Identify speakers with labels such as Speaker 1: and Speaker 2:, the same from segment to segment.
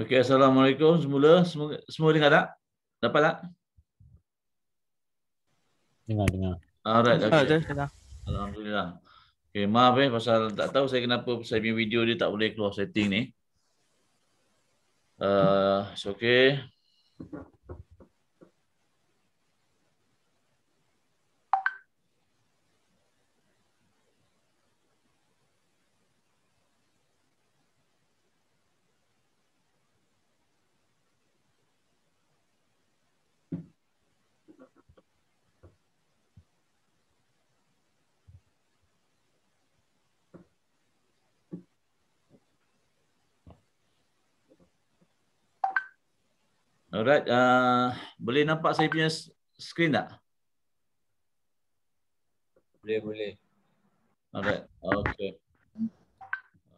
Speaker 1: Okey, Assalamualaikum semula. Semua, semua dengar tak? Dapat tak? Dengar, dengar. Alright, okay. Dengar. Alhamdulillah. Okey, maaf eh pasal tak tahu saya kenapa saya punya video dia tak boleh keluar setting ni. Uh, it's okay. Alright, uh, boleh nampak saya punya screen tak? Boleh, boleh. Alright, okay.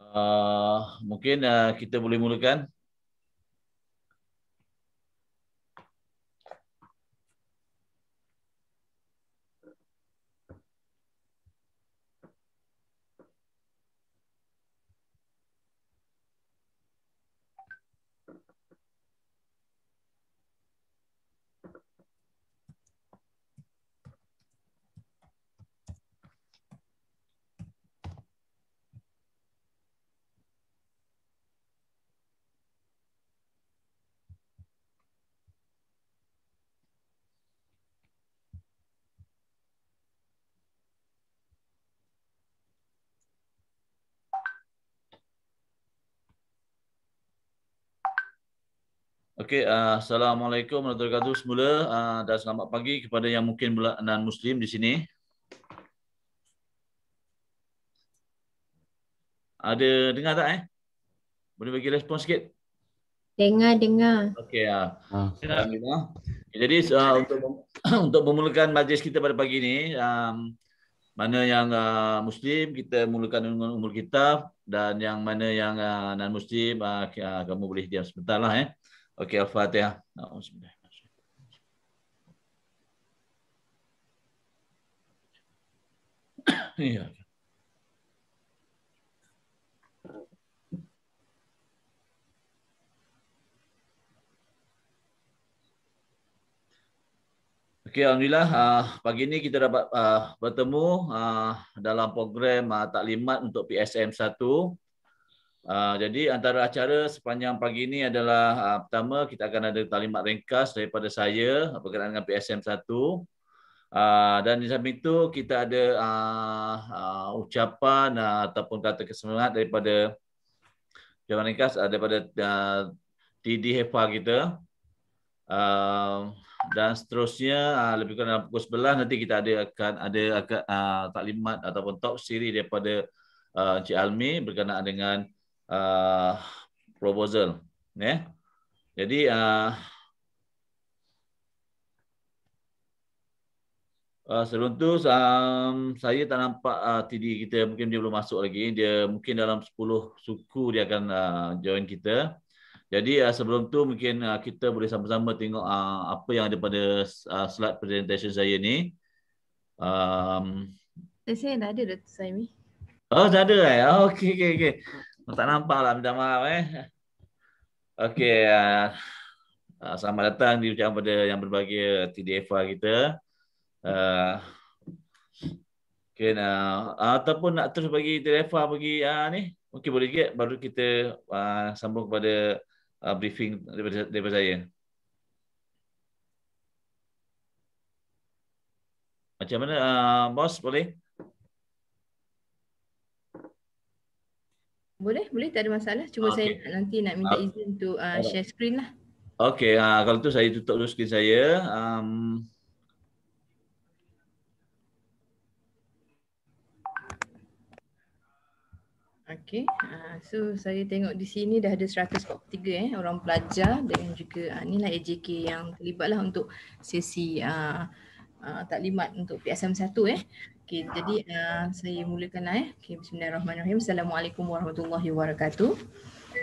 Speaker 1: Uh, mungkin uh, kita boleh mulakan. Okey, uh, assalamualaikum warahmatullahi wabarakatuh semula uh, dan selamat pagi kepada yang mungkin non muslim di sini. Ada dengar tak eh? Boleh bagi respon sikit?
Speaker 2: Dengar, dengar.
Speaker 1: Okey, uh. alhamdulillah. Okay, jadi uh, untuk untuk memulakan majlis kita pada pagi ini, um, mana yang uh, muslim kita mulakan dengan umur kitab, dan yang mana yang uh, non muslim uh, kamu boleh diam sebentar lah, eh. Okey, Al-Fatihah. Alhamdulillah. Ya. Okey alhamdulillah uh, pagi ini kita dapat uh, bertemu uh, dalam program uh, taklimat untuk PSM 1 Ah, jadi antara acara sepanjang pagi ini adalah uh, pertama kita akan ada talimat ringkas daripada saya ah, berkenaan dengan PSM 1. Uh, dan di samping itu kita ada uh, uh, ucapan uh, ataupun kata kesemangat daripada Jawa ringkas uh, daripada uh, TD Hepa kita. Uh, dan seterusnya uh, lebih kurang dalam pukul sebelah nanti kita ada akan ada akan, uh, taklimat ataupun talk siri daripada uh, Encik Almi berkenaan dengan uh, proposal. Yeah. Jadi uh, uh, sebelum tu um, saya tak nampak uh, TD kita mungkin dia belum masuk lagi. Dia mungkin dalam 10 suku dia akan uh, join kita. Jadi uh, sebelum tu mungkin uh, kita boleh sama-sama tengok uh, apa yang ada pada uh, slide presentation saya ni. Um,
Speaker 3: eh, saya dah ada Dr. Saimi.
Speaker 1: Oh, dah ada eh? Oh, okey, okey, okey. Tak nampak lah, minta maaf eh. Okey, uh, selamat datang di ucapan pada yang berbahagia TDFA kita. Uh, ah, okay, nah, ataupun nak terus bagi TDFA bagi uh, ni, mungkin boleh juga baru kita uh, sambung kepada uh, briefing daripada, daripada saya. Macam mana, uh, bos boleh?
Speaker 3: Boleh, boleh tak ada masalah. Cuma okay. Ah, saya nanti nak minta ah. izin untuk uh, share screen lah.
Speaker 1: Okey, uh, kalau tu saya tutup dulu screen saya. Um...
Speaker 3: Okey, uh, so saya tengok di sini dah ada 143 eh, orang pelajar dan juga uh, lah AJK yang terlibatlah untuk sesi uh, uh, taklimat untuk PSM 1 eh. Okay, jadi uh, saya mulakan lah, eh. Okey, bismillahirrahmanirrahim. Assalamualaikum warahmatullahi wabarakatuh.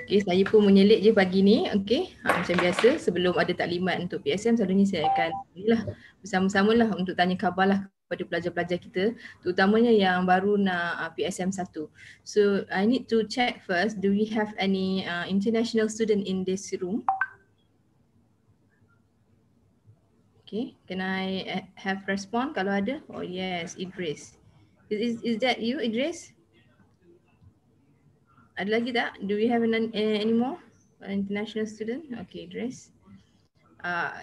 Speaker 3: Okay, saya pun menyelit je pagi ni. Okay, ha, macam biasa sebelum ada taklimat untuk PSM, selalunya saya akan inilah bersama-sama lah untuk tanya khabar lah kepada pelajar-pelajar kita, terutamanya yang baru nak uh, PSM 1. So, I need to check first, do we have any uh, international student in this room? Okay. Okay, can I eh, have respond kalau ada? Oh yes, Idris. Is, is, is that you, Idris? Ada lagi tak? Do we have any, eh, any more? An international student? Okay, Idris. Uh,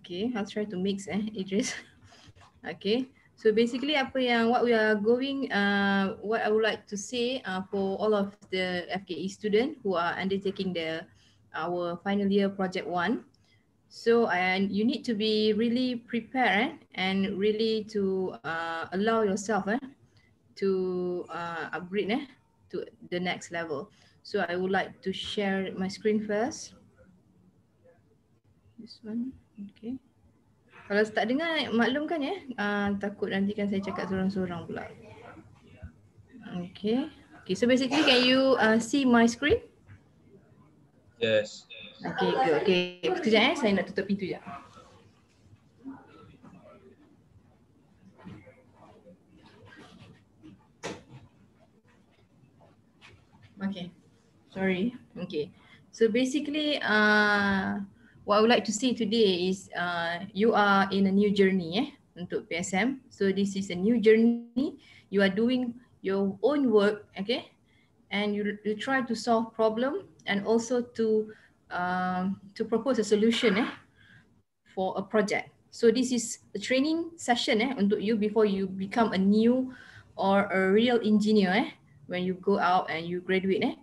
Speaker 3: okay, I'll try to mix eh, Idris. okay, so basically apa yang what we are going, uh, what I would like to say uh, for all of the FKE student who are undertaking the our final year project one, So and you need to be really prepared eh? and really to uh, allow yourself eh? to uh, upgrade eh? to the next level. So I would like to share my screen first. This one, okay. Kalau tak dengar, maklum kan ya. Eh? Uh, takut nanti kan saya cakap seorang-seorang pula. Okay. Okay, so basically can you uh, see my screen?
Speaker 1: Yes. Okay, good. Okey, sekejap
Speaker 3: eh. Saya nak tutup pintu je. Okay, sorry. Okay, so basically, uh, what I would like to say today is uh, you are in a new journey eh, untuk PSM. So this is a new journey. You are doing your own work, okay? And you you try to solve problem and also to um, to propose a solution eh, for a project. So this is a training session eh, untuk you before you become a new or a real engineer eh, when you go out and you graduate. Eh.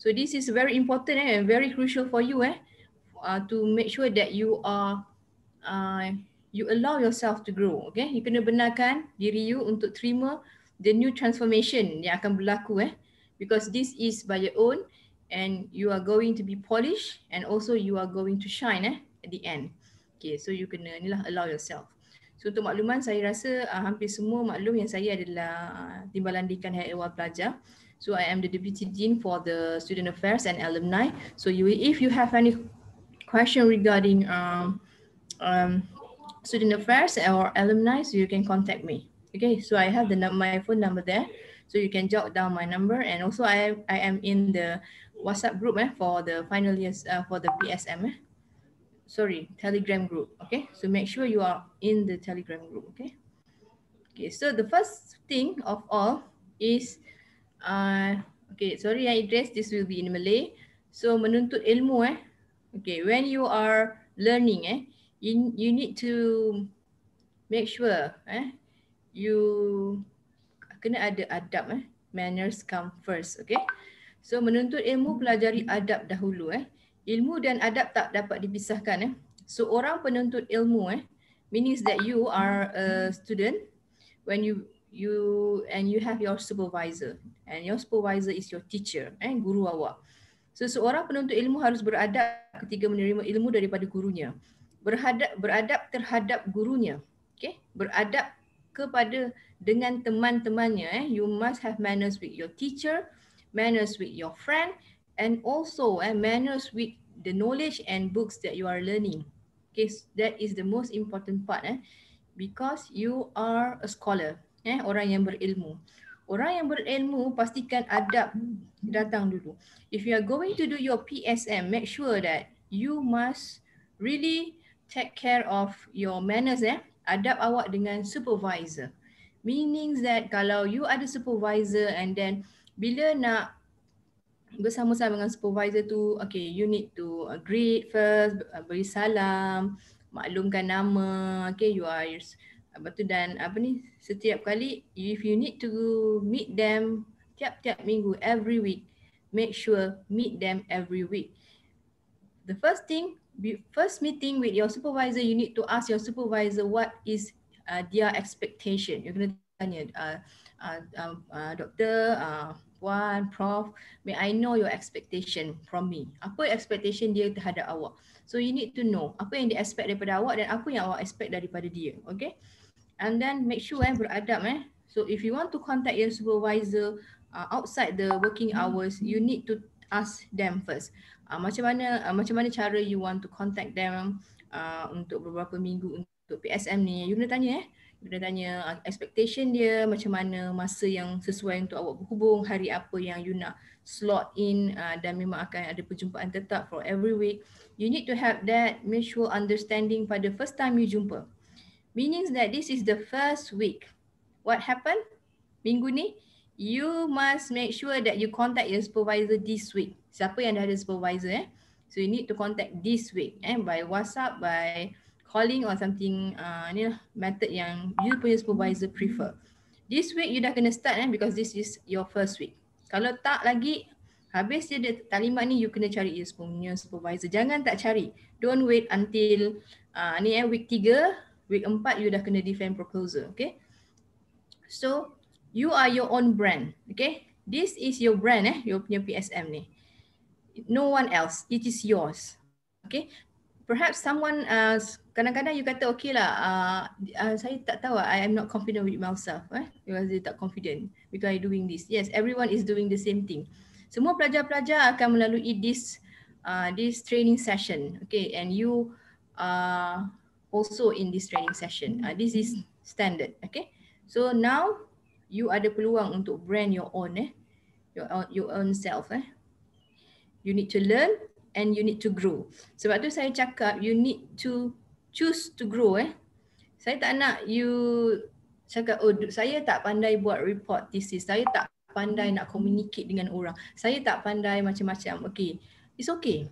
Speaker 3: So this is very important eh, and very crucial for you eh, uh, to make sure that you are uh, you allow yourself to grow. Okay? You kena benarkan diri you untuk terima the new transformation yang akan berlaku. Eh. Because this is by your own and you are going to be polished and also you are going to shine eh, at the end. Okay, so you can ni lah allow yourself. So untuk makluman saya rasa uh, hampir semua maklum yang saya adalah ah, timbalan dekan hari awal pelajar. So I am the deputy dean for the student affairs and alumni. So you, if you have any question regarding um, um, student affairs or alumni, so you can contact me. Okay, so I have the my phone number there. So you can jot down my number and also I I am in the WhatsApp group eh, for the final years, uh, for the PSM. Eh? Sorry, Telegram group, okay? So make sure you are in the Telegram group, okay? Okay, so the first thing of all is, uh, okay, sorry, I address this will be in Malay. So menuntut ilmu eh, okay, when you are learning eh, you, you need to make sure eh, you kena ada adab eh, manners come first, okay? So menuntut ilmu pelajari adab dahulu eh. Ilmu dan adab tak dapat dipisahkan eh. Seorang so, penuntut ilmu eh means that you are a student when you you and you have your supervisor and your supervisor is your teacher eh guru awak. So seorang penuntut ilmu harus beradab ketika menerima ilmu daripada gurunya. Berhadap beradab terhadap gurunya. Okay, beradab kepada dengan teman-temannya eh you must have manners with your teacher manners with your friend and also eh, manners with the knowledge and books that you are learning. Okay, so that is the most important part eh, because you are a scholar, eh, orang yang berilmu. Orang yang berilmu pastikan adab datang dulu. If you are going to do your PSM, make sure that you must really take care of your manners eh. Adab awak dengan supervisor. Meaning that kalau you are the supervisor and then bila nak bersama-sama dengan supervisor tu, okay, you need to greet first, uh, beri salam, maklumkan nama, okay, you are yours. Lepas tu dan apa ni, setiap kali, if you need to meet them tiap-tiap minggu, every week, make sure meet them every week. The first thing, first meeting with your supervisor, you need to ask your supervisor what is uh, their expectation. You're going to tanya, uh, uh, uh, uh, doktor, uh, Wan, Prof, may I know your expectation from me? Apa expectation dia terhadap awak? So you need to know apa yang dia expect daripada awak dan apa yang awak expect daripada dia. Okay? And then make sure eh, beradab eh. So if you want to contact your supervisor uh, outside the working hours, you need to ask them first. Uh, macam mana uh, macam mana cara you want to contact them uh, untuk beberapa minggu untuk PSM ni. You kena tanya eh. Bila tanya ah, expectation dia, macam mana masa yang sesuai untuk awak berhubung, hari apa yang you nak slot in uh, dan memang akan ada perjumpaan tetap for every week. You need to have that mutual understanding pada first time you jumpa. Meaning that this is the first week. What happened? Minggu ni, you must make sure that you contact your supervisor this week. Siapa yang dah ada supervisor eh? So you need to contact this week eh? by WhatsApp, by calling or something uh, ni lah, method yang you punya supervisor prefer. This week you dah kena start eh because this is your first week. Kalau tak lagi habis je talimat ni you kena cari your punya supervisor. Jangan tak cari. Don't wait until uh, ni eh week 3, week 4 you dah kena defend proposal. Okay. So you are your own brand. Okay. This is your brand eh, your punya PSM ni. No one else. It is yours. Okay perhaps someone uh, kadang-kadang you kata okay lah uh, uh, saya tak tahu I am not confident with myself eh? because you tak confident because I doing this yes everyone is doing the same thing semua pelajar-pelajar akan melalui this uh, this training session okay and you uh, also in this training session uh, this is standard okay so now you ada peluang untuk brand your own eh your own, your own self eh you need to learn and you need to grow. Sebab tu saya cakap you need to choose to grow eh. Saya tak nak you cakap oh saya tak pandai buat report thesis. Saya tak pandai nak communicate dengan orang. Saya tak pandai macam-macam. Okay. It's okay.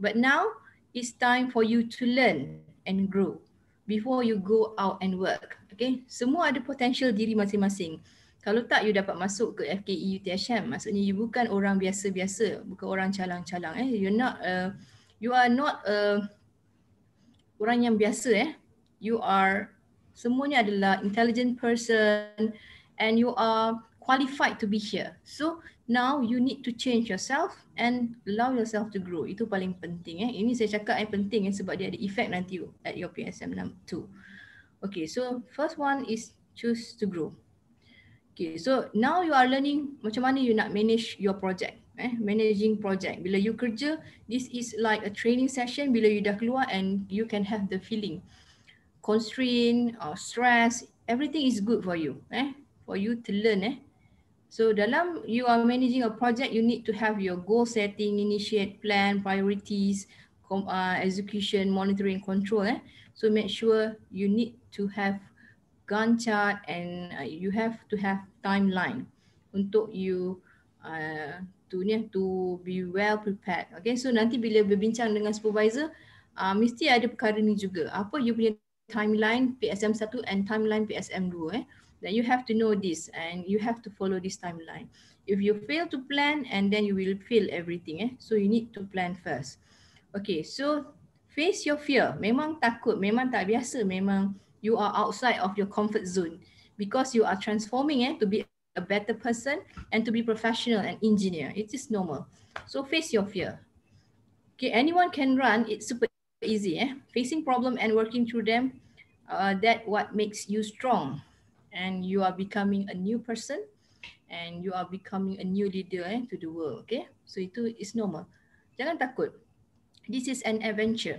Speaker 3: But now it's time for you to learn and grow before you go out and work. Okay. Semua ada potential diri masing-masing. Kalau tak you dapat masuk ke FKE UTHM maksudnya you bukan orang biasa-biasa, bukan orang calang-calang eh. You not uh, you are not a uh, orang yang biasa eh. You are semuanya adalah intelligent person and you are qualified to be here. So now you need to change yourself and allow yourself to grow. Itu paling penting eh. Ini saya cakap yang eh, penting eh, sebab dia ada effect nanti at your PSM 2. Okay, so first one is choose to grow. Okay, so now you are learning macam mana you nak manage your project. Eh, managing project. Bila you kerja, this is like a training session bila you dah keluar and you can have the feeling. Constraint or uh, stress, everything is good for you. Eh, for you to learn. Eh. So dalam you are managing a project, you need to have your goal setting, initiate plan, priorities, uh, execution, monitoring, control. Eh. So make sure you need to have gun chart and uh, you have to have timeline untuk you uh, to ni to be well prepared. Okay, so nanti bila berbincang dengan supervisor, uh, mesti ada perkara ni juga. Apa you punya timeline PSM 1 and timeline PSM 2 eh? Then you have to know this and you have to follow this timeline. If you fail to plan and then you will fail everything eh. So you need to plan first. Okay, so face your fear. Memang takut, memang tak biasa, memang you are outside of your comfort zone because you are transforming eh, to be a better person and to be professional and engineer. It is normal. So face your fear. Okay, anyone can run. It's super easy. Eh? Facing problem and working through them, uh, that what makes you strong. And you are becoming a new person and you are becoming a new leader eh, to the world. Okay, so it is is normal. Jangan takut. This is an adventure.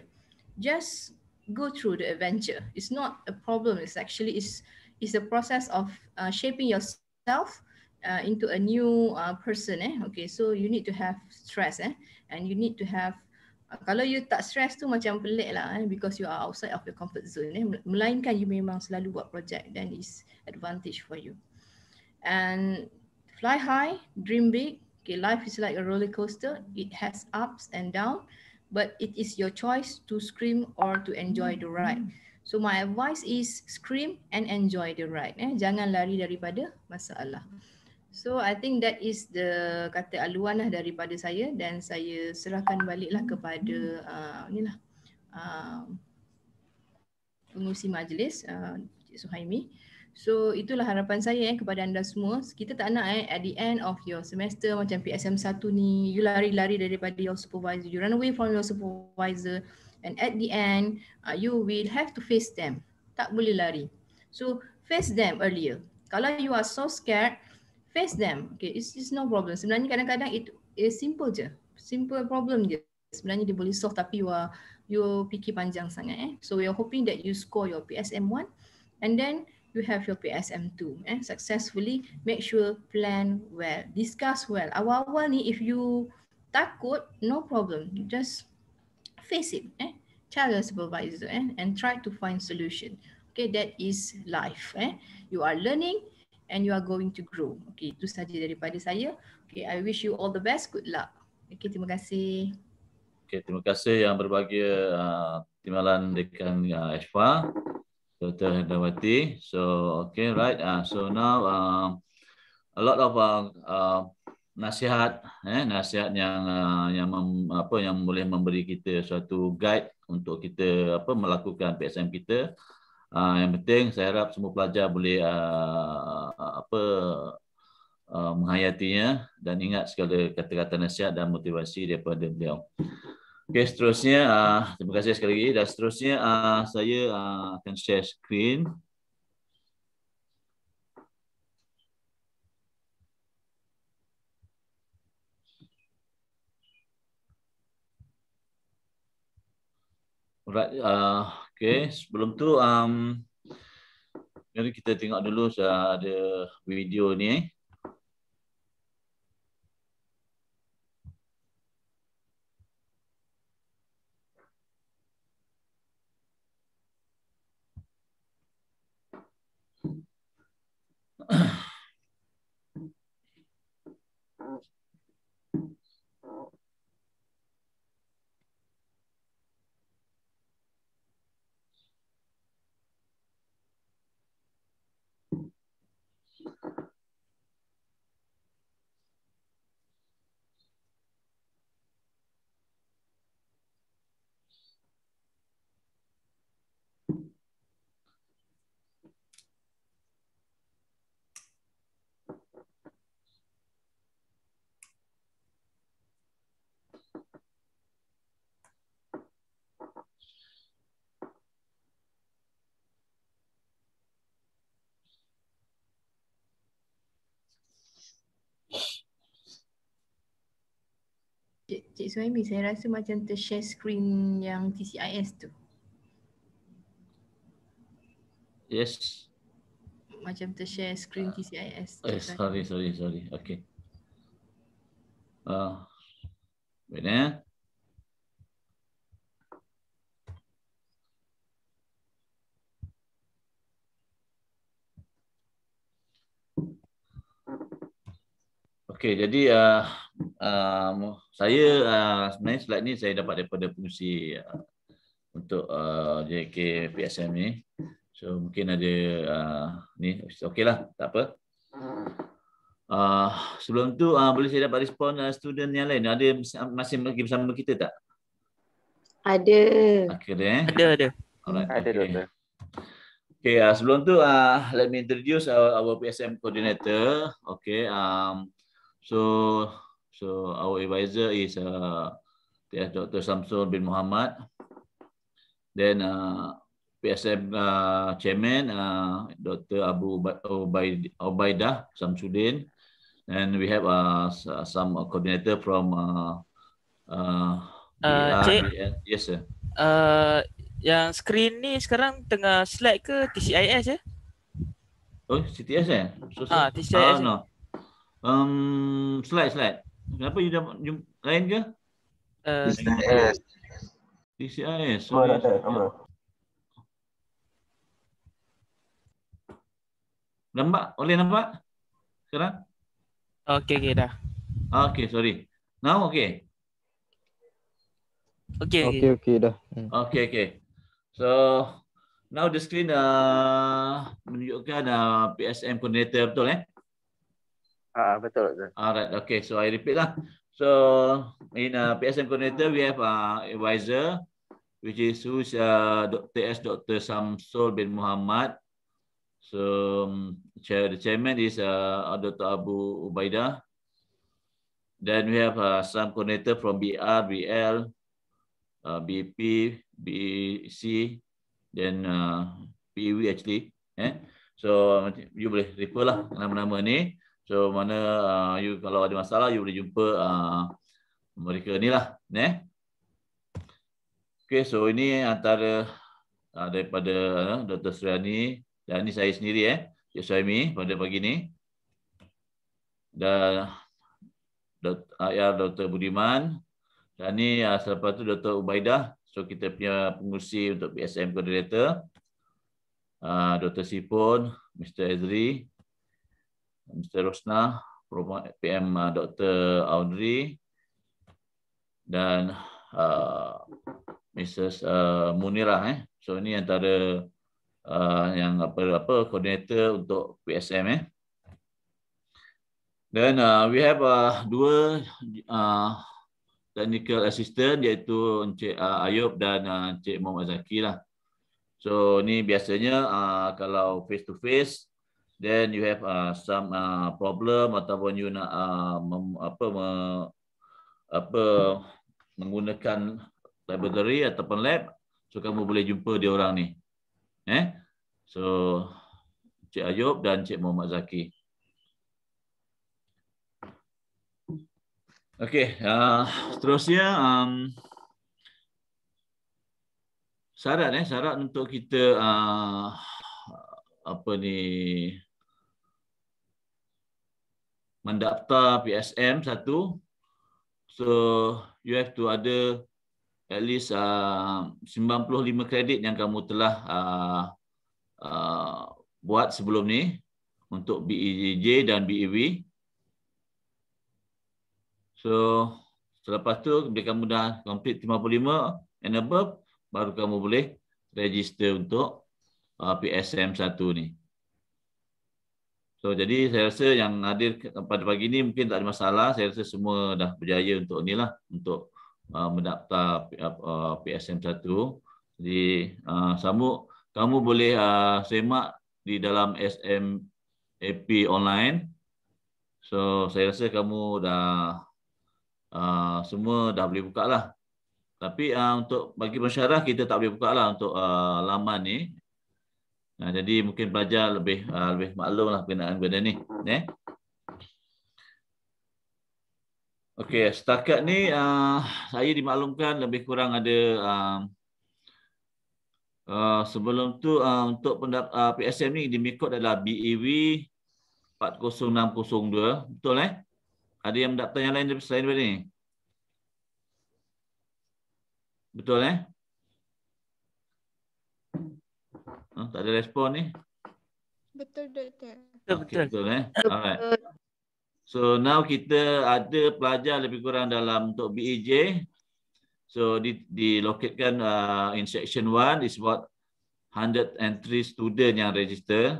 Speaker 3: Just go through the adventure. It's not a problem. It's actually it's it's a process of uh, shaping yourself uh, into a new uh, person. Eh? Okay, so you need to have stress eh? and you need to have uh, kalau you tak stress tu macam pelik lah eh? because you are outside of your comfort zone. Eh? Melainkan you memang selalu buat project then is advantage for you. And fly high, dream big. Okay, life is like a roller coaster. It has ups and down. but it is your choice to scream or to enjoy the mm-hmm. ride. So my advice is scream and enjoy the ride. Eh? Jangan lari daripada masalah. So I think that is the kata aluan lah daripada saya dan saya serahkan baliklah mm-hmm. kepada uh, ni lah uh, pengurusi majlis uh, Suhaimi. So itulah harapan saya eh, kepada anda semua. Kita tak nak eh, at the end of your semester macam PSM 1 ni, you lari-lari daripada your supervisor, you run away from your supervisor and at the end, uh, you will have to face them. Tak boleh lari. So face them earlier. Kalau you are so scared, face them. Okay, it's, it's no problem. Sebenarnya kadang-kadang it is simple je. Simple problem je. Sebenarnya dia boleh solve tapi you are, you fikir panjang sangat eh. So we are hoping that you score your PSM 1 and then you have your PSM too. Eh? Successfully, make sure plan well, discuss well. Awal-awal ni, if you takut, no problem. You just face it. Eh? Tell your supervisor eh? and try to find solution. Okay, that is life. Eh? You are learning and you are going to grow. Okay, itu saja daripada saya. Okay, I wish you all the best. Good luck. Okay, terima kasih.
Speaker 1: Okay, terima kasih yang berbahagia uh, Timbalan Dekan uh, Ashfa. Dr. Hendrawati. So, okay, right. Uh, so now, um, a lot of uh, uh, nasihat, eh, nasihat yang uh, yang mem, apa yang boleh memberi kita suatu guide untuk kita apa melakukan PSM kita. Uh, yang penting, saya harap semua pelajar boleh uh, apa uh, menghayatinya dan ingat segala kata-kata nasihat dan motivasi daripada beliau. Okay, seterusnya, uh, terima kasih sekali lagi. Dan seterusnya, uh, saya uh, akan share screen. Alright, uh, okay. Sebelum tu, um, mari kita tengok dulu ada video ni. Eh. uh,
Speaker 3: Cik, Cik Suhaimi, saya rasa macam ter-share screen yang TCIS tu. Yes. Macam ter-share screen uh, ah. TCIS. Eh, sorry,
Speaker 1: sorry, sorry. Okay. Uh, wait, eh? Okay, jadi uh, Um, saya uh, sebenarnya selain ni saya dapat daripada fungsi uh, untuk uh, JK PSM ni. So mungkin ada uh, ni lah tak apa. Uh, sebelum tu uh, boleh saya dapat respon uh, student yang lain. Ada masih lagi bersama kita tak?
Speaker 3: Ada. Okay,
Speaker 1: ada eh. Ada
Speaker 4: ada. ada
Speaker 1: okay. ada. Okay, uh, sebelum tu uh, let me introduce our, our PSM coordinator. Okay, um, so So our advisor is uh, Dr. Samsul bin Muhammad. Then uh, PSM uh, Chairman uh, Dr. Abu Obaidah Samsudin. And we have uh, uh, some coordinator from uh, uh, uh, Yes, sir.
Speaker 4: Uh, yang screen ni sekarang tengah slide ke TCIS ya? Eh?
Speaker 1: Oh, CTS eh? So,
Speaker 4: ah, TCIS. Uh, ah, no.
Speaker 1: Um, slide, slide. Kenapa you dapat jump lain ke? PCIS. Uh, PCIS. Nampak? Boleh nampak? Sekarang? Okay, okay dah. Okay, sorry. Now okay? Okay. Okay,
Speaker 4: okay, okay dah. Hmm.
Speaker 1: Okay, okay. So, now the screen uh, menunjukkan uh, PSM coordinator betul eh? Ah uh, betul tu. Alright, okay. So I repeat lah. So in a uh, PSM coordinator we have a uh, advisor which is who's uh, Dr. S. Dr. Samsul bin Muhammad. So um, chair, the chairman is uh, uh Dr. Abu Ubaidah. Then we have uh, some coordinator from BR, BL, BP, BC, then uh, PEW actually. Eh? So you boleh refer lah nama-nama ni. So mana uh, you kalau ada masalah you boleh jumpa uh, mereka ni lah, ne? Eh? Okay, so ini antara uh, daripada uh, Dr. Suryani dan ini saya sendiri eh, Cik Suami pada pagi ni. Dan Dr. Uh, ya, Dr. Budiman dan ni uh, selepas tu Dr. Ubaidah. So kita punya pengurusi untuk PSM coordinator. Uh, Dr. Sipon, Mr. Ezri, Mr. Rosna, PM uh, Dr. Audrey dan uh, Mrs. Uh, Munirah. Eh. So ini antara uh, yang apa apa koordinator untuk PSM. Eh. Then uh, we have uh, dua uh, technical assistant iaitu Encik uh, Ayub dan uh, Encik Muhammad Zaki lah. So ni biasanya uh, kalau face to face then you have uh, some uh, problem ataupun you nak uh, mem, apa me, apa menggunakan laboratory ataupun lab so kamu boleh jumpa dia orang ni eh so Cik Ayub dan Cik Muhammad Zaki Okey, uh, seterusnya um, syarat eh syarat untuk kita uh, apa ni mendaftar PSM satu. So you have to ada at least uh, 95 kredit yang kamu telah uh, uh, buat sebelum ni untuk BEJ dan BEW. So selepas tu bila kamu dah complete 55 and above baru kamu boleh register untuk uh, PSM satu ni. So, jadi saya rasa yang hadir pada pagi ini mungkin tak ada masalah. Saya rasa semua dah berjaya untuk inilah untuk uh, mendaftar PSM uh, 1. Jadi uh, Samu, kamu boleh uh, semak di dalam SM AP online. So saya rasa kamu dah uh, semua dah boleh buka lah. Tapi uh, untuk bagi masyarakat kita tak boleh buka lah untuk uh, laman ni Nah, jadi mungkin pelajar lebih uh, lebih maklumlah berkenaan benda ni, ya. Yeah? Okey, setakat ni uh, saya dimaklumkan lebih kurang ada um, uh, sebelum tu uh, untuk pendap uh, PSM ni di mikot adalah BEW 40602, betul eh? Ada yang mendaftar yang lain selain daripada ni? Betul eh? Ha, tak ada respon ni.
Speaker 3: Betul, doktor.
Speaker 1: Okay, betul, betul. Eh? Alright. So now kita ada pelajar lebih kurang dalam untuk BEJ. So di di locatekan uh, in section 1 is about entry student yang register.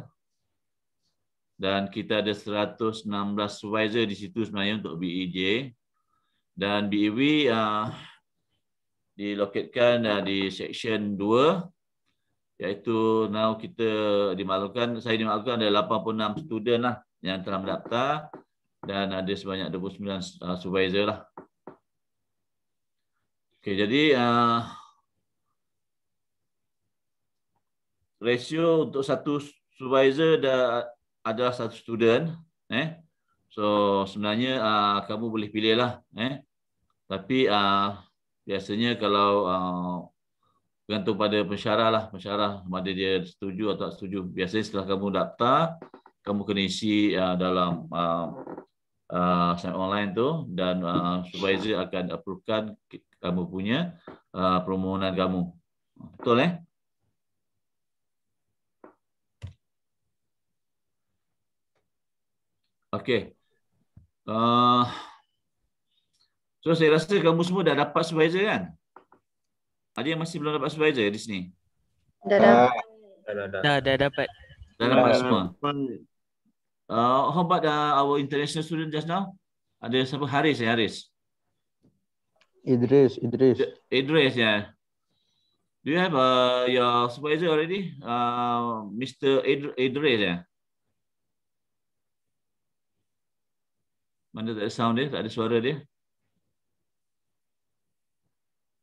Speaker 1: Dan kita ada 116 supervisor di situ sebenarnya untuk BEJ. Dan BEW uh, dilocatekan uh, di section 2 iaitu now kita dimaklumkan saya dimaklumkan ada 86 student lah yang telah mendaftar dan ada sebanyak 29 uh, supervisor lah. Okey jadi uh, ratio untuk satu supervisor dah adalah satu student eh. So sebenarnya uh, kamu boleh pilih lah eh. Tapi uh, biasanya kalau uh, bergantung pada pensyarah lah pensyarah sama dia setuju atau tak setuju biasanya setelah kamu daftar kamu kena isi uh, dalam uh, uh, online tu dan uh, supervisor akan approvekan kamu punya uh, permohonan kamu betul eh Okey. Uh, so saya rasa kamu semua dah dapat supervisor kan? Ada yang masih belum dapat supervisor ya di sini? Dah dapat. Ah. Dah, dah, dah. Dah, dapat. Dah dapat semua. Uh, how about uh, our international student just now? Ada siapa? Haris ya, Haris.
Speaker 4: Idris, Idris.
Speaker 1: Idris, ya. Do you have uh, your supervisor already? Uh, Mr. Idris, ya. Mana tak ada sound dia? Tak ada suara dia?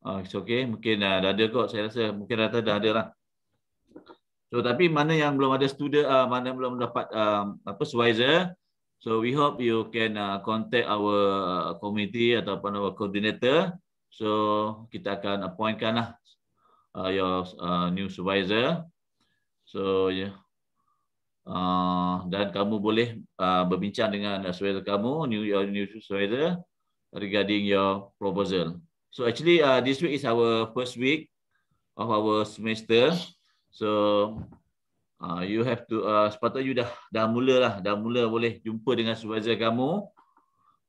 Speaker 1: Uh, it's okay. Mungkin uh, dah ada kot. Saya rasa mungkin rata dah ada lah. So, tapi mana yang belum ada student, uh, mana yang belum dapat uh, apa supervisor, so we hope you can uh, contact our committee ataupun our coordinator. So, kita akan appointkan lah uh, your uh, new supervisor. So, yeah. Ya. Uh, dan kamu boleh uh, berbincang dengan supervisor kamu, new, your new supervisor regarding your proposal. So actually, uh, this week is our first week of our semester. So uh, you have to, uh, sepatutnya you dah, dah mula lah, dah mula boleh jumpa dengan supervisor kamu.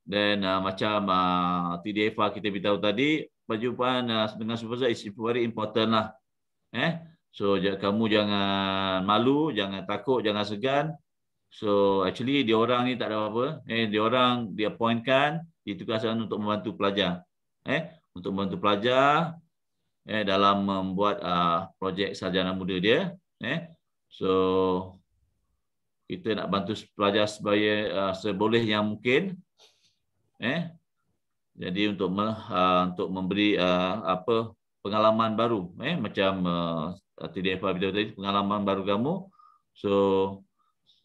Speaker 1: Then uh, macam uh, TDFA kita beritahu tadi, perjumpaan uh, dengan supervisor is very important lah. Eh? So kamu jangan malu, jangan takut, jangan segan. So actually dia orang ni tak ada apa-apa. Eh, dia orang diappointkan, ditugaskan untuk membantu pelajar. Eh, untuk membantu pelajar eh dalam membuat uh, projek sarjana muda dia eh so kita nak bantu pelajar sebaya uh, ah, seboleh yang mungkin eh jadi untuk me, uh, untuk memberi uh, apa pengalaman baru eh macam uh, TDF video tadi pengalaman baru kamu so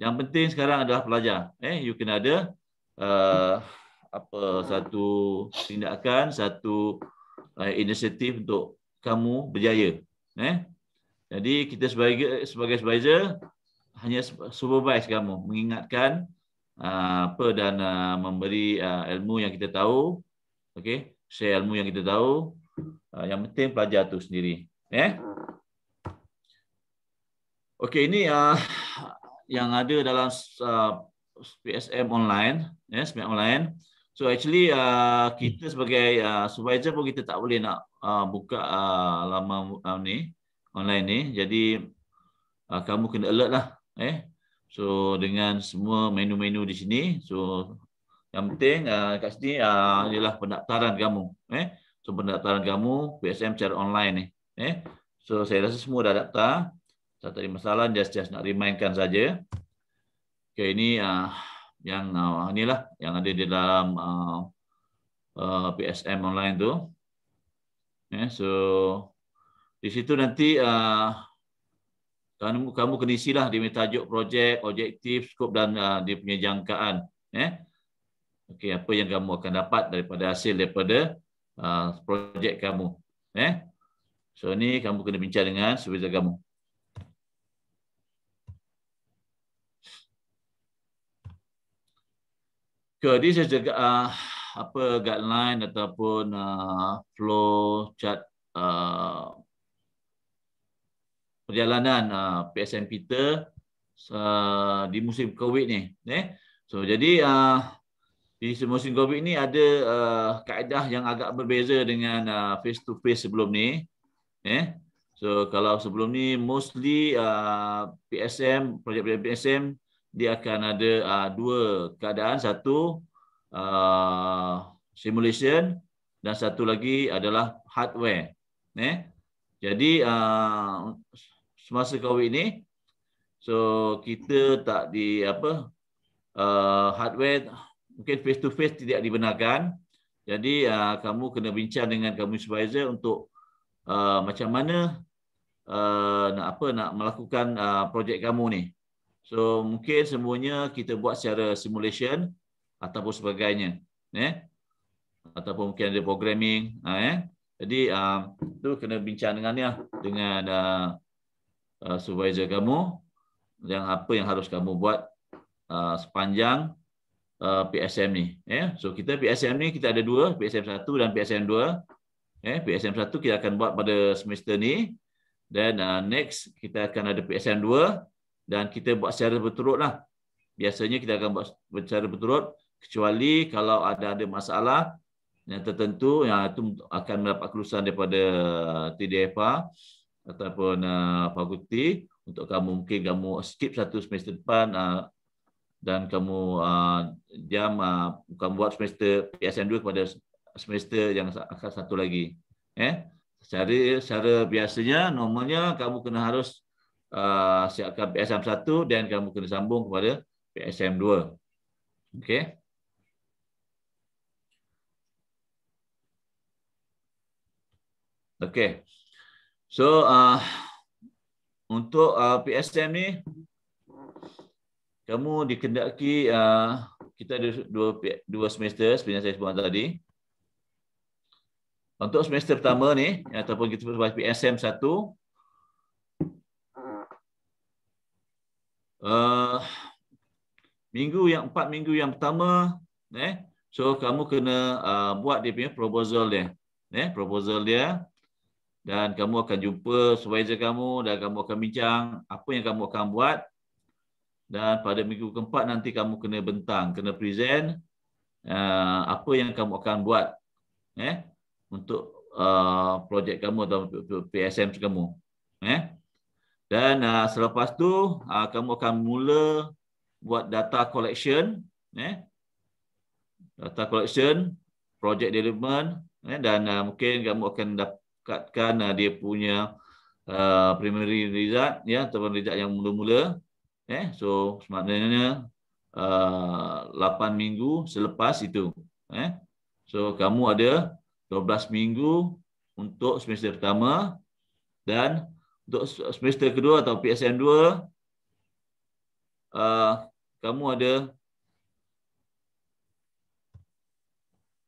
Speaker 1: yang penting sekarang adalah pelajar eh you kena ada uh, apa satu tindakan satu uh, inisiatif untuk kamu berjaya eh jadi kita sebagai sebagai supervisor hanya supervise kamu mengingatkan uh, apa dan uh, memberi uh, ilmu yang kita tahu okey share ilmu yang kita tahu uh, yang penting pelajar tu sendiri eh okey ini uh, yang ada dalam uh, PSM online ya yeah, online So actually uh, hmm. kita sebagai uh, supervisor pun kita tak boleh nak uh, buka uh, laman uh, ni online ni. Jadi uh, kamu kena alert lah. Eh? So dengan semua menu-menu di sini. So yang penting uh, kat sini uh, ialah pendaftaran kamu. Eh? So pendaftaran kamu PSM secara online ni. Eh? So saya rasa semua dah daftar. Tak ada masalah. Just, just nak remindkan saja. Okay, ini uh, yang uh, ah, inilah yang ada di dalam uh, uh, PSM online tu. Yeah, so di situ nanti uh, kamu kamu kena isilah lah punya tajuk projek, objektif, skop dan uh, dia punya jangkaan, yeah. Okey, apa yang kamu akan dapat daripada hasil daripada uh, projek kamu, yeah. So ni kamu kena bincang dengan supervisor kamu. Okay, this is the uh, apa guideline ataupun uh, flow chart uh, perjalanan uh, PSM Peter uh, di musim COVID ni. Eh? So jadi uh, di musim COVID ni ada uh, kaedah yang agak berbeza dengan uh, face to face sebelum ni. Eh? So kalau sebelum ni mostly uh, PSM projek-projek PSM dia akan ada uh, dua keadaan satu uh, simulation dan satu lagi adalah hardware eh jadi uh, semasa covid ni so kita tak di apa uh, hardware mungkin face to face tidak dibenarkan jadi uh, kamu kena bincang dengan kamu supervisor untuk uh, macam mana uh, nak apa nak melakukan uh, projek kamu ni So mungkin semuanya kita buat secara simulation ataupun sebagainya. Eh? Ataupun mungkin ada programming. Ha, eh? Jadi um, tu kena bincang dengan dia, dengan uh, supervisor kamu yang apa yang harus kamu buat uh, sepanjang uh, PSM ni. Eh? So kita PSM ni kita ada dua, PSM satu dan PSM dua. Eh? PSM satu kita akan buat pada semester ni. Dan uh, next kita akan ada PSM dua dan kita buat secara lah. Biasanya kita akan buat secara berturut kecuali kalau ada ada masalah yang tertentu yang itu akan mendapat kelulusan daripada uh, TDFA ataupun uh, fakulti untuk kamu mungkin kamu skip satu semester depan uh, dan kamu uh, jam uh, kamu buat semester PSM2 kepada semester yang akan satu lagi eh secara secara biasanya normalnya kamu kena harus uh, siapkan PSM 1 dan kamu kena sambung kepada PSM 2. Okey. Okey. So uh, untuk uh, ah, PSM ni kamu dikendaki uh, kita ada dua dua semester seperti yang saya sebut tadi. Untuk semester pertama ni ataupun kita sebut PSM uh, minggu yang empat minggu yang pertama eh so kamu kena uh, buat dia punya proposal dia eh proposal dia dan kamu akan jumpa supervisor kamu dan kamu akan bincang apa yang kamu akan buat dan pada minggu keempat nanti kamu kena bentang kena present uh, apa yang kamu akan buat eh untuk uh, projek kamu atau PSM kamu eh dan uh, selepas tu uh, kamu akan mula buat data collection, eh? data collection, project development, eh? dan uh, mungkin kamu akan dapatkan uh, dia punya uh, primary result, ya, yeah, result yang mula-mula. Eh? So maknanya uh, 8 minggu selepas itu. Eh? So kamu ada 12 minggu untuk semester pertama dan untuk semester kedua atau PSM 2 uh, kamu ada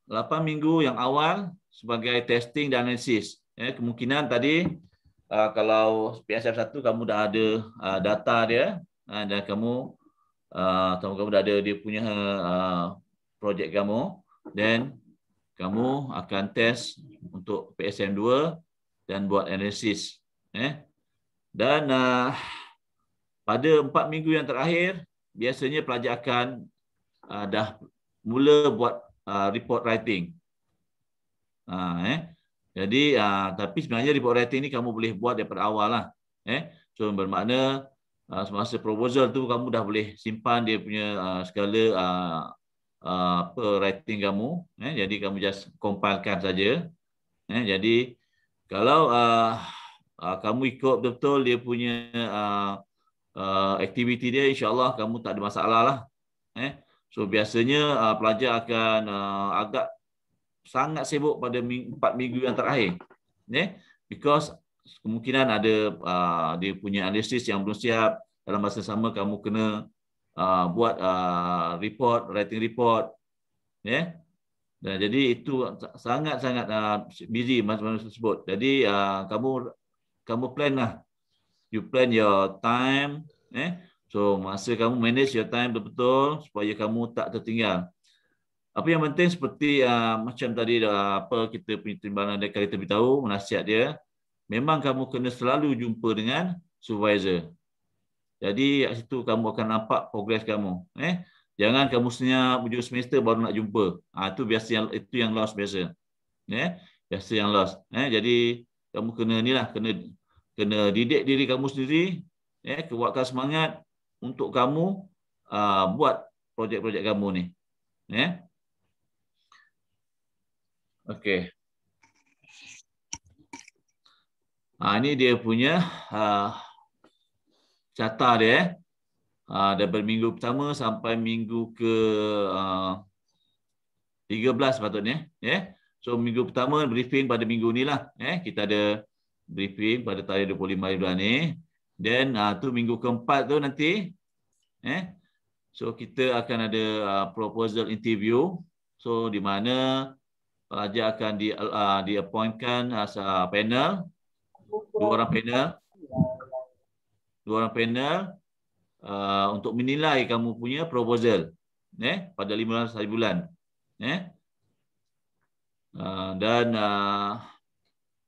Speaker 1: 8 minggu yang awal sebagai testing dan analisis. Eh, kemungkinan tadi uh, kalau PSM 1 kamu dah ada uh, data dia uh, dan kamu uh, atau kamu dah ada dia punya uh, projek kamu dan kamu akan test untuk PSM 2 dan buat analisis. Eh, dan uh, pada empat minggu yang terakhir, biasanya pelajar akan uh, dah mula buat uh, report writing. Uh, eh. Jadi, uh, tapi sebenarnya report writing ni kamu boleh buat daripada awal lah. Eh. So, bermakna uh, semasa proposal tu kamu dah boleh simpan dia punya uh, segala uh, apa writing kamu eh jadi kamu just compilekan saja eh jadi kalau uh, uh, kamu ikut betul dia punya uh, uh, aktiviti dia insyaallah kamu tak ada masalah lah eh so biasanya uh, pelajar akan uh, agak sangat sibuk pada empat minggu yang terakhir eh because kemungkinan ada uh, dia punya analisis yang belum siap dalam masa sama kamu kena uh, buat uh, report writing report eh dan jadi itu sangat-sangat uh, busy masa-masa tersebut. Jadi uh, kamu kamu plan lah. You plan your time. Eh? So, masa kamu manage your time betul-betul supaya kamu tak tertinggal. Apa yang penting seperti uh, macam tadi uh, apa kita punya timbalan dia kali beritahu, nasihat dia, memang kamu kena selalu jumpa dengan supervisor. Jadi, kat situ kamu akan nampak progres kamu. Eh? Jangan kamu senyap hujung semester baru nak jumpa. Ah ha, itu biasa yang itu yang loss biasa. eh, biasa yang loss. Eh, jadi kamu kena ni lah kena kena didik diri kamu sendiri ya kuatkan semangat untuk kamu uh, buat projek-projek kamu ni ya okey ha, ini dia punya ha, uh, carta dia eh. Ha, daripada minggu pertama sampai minggu ke uh, 13 patutnya. Eh. So minggu pertama briefing pada minggu ni lah. Eh. Kita ada briefing pada tarikh 25 hari bulan ni then uh, tu minggu keempat tu nanti eh so kita akan ada uh, proposal interview so di mana pelajar akan di uh, ah, di appointkan as a panel dua orang panel dua orang panel uh, untuk menilai kamu punya proposal eh pada 15 hari bulan eh uh, dan uh,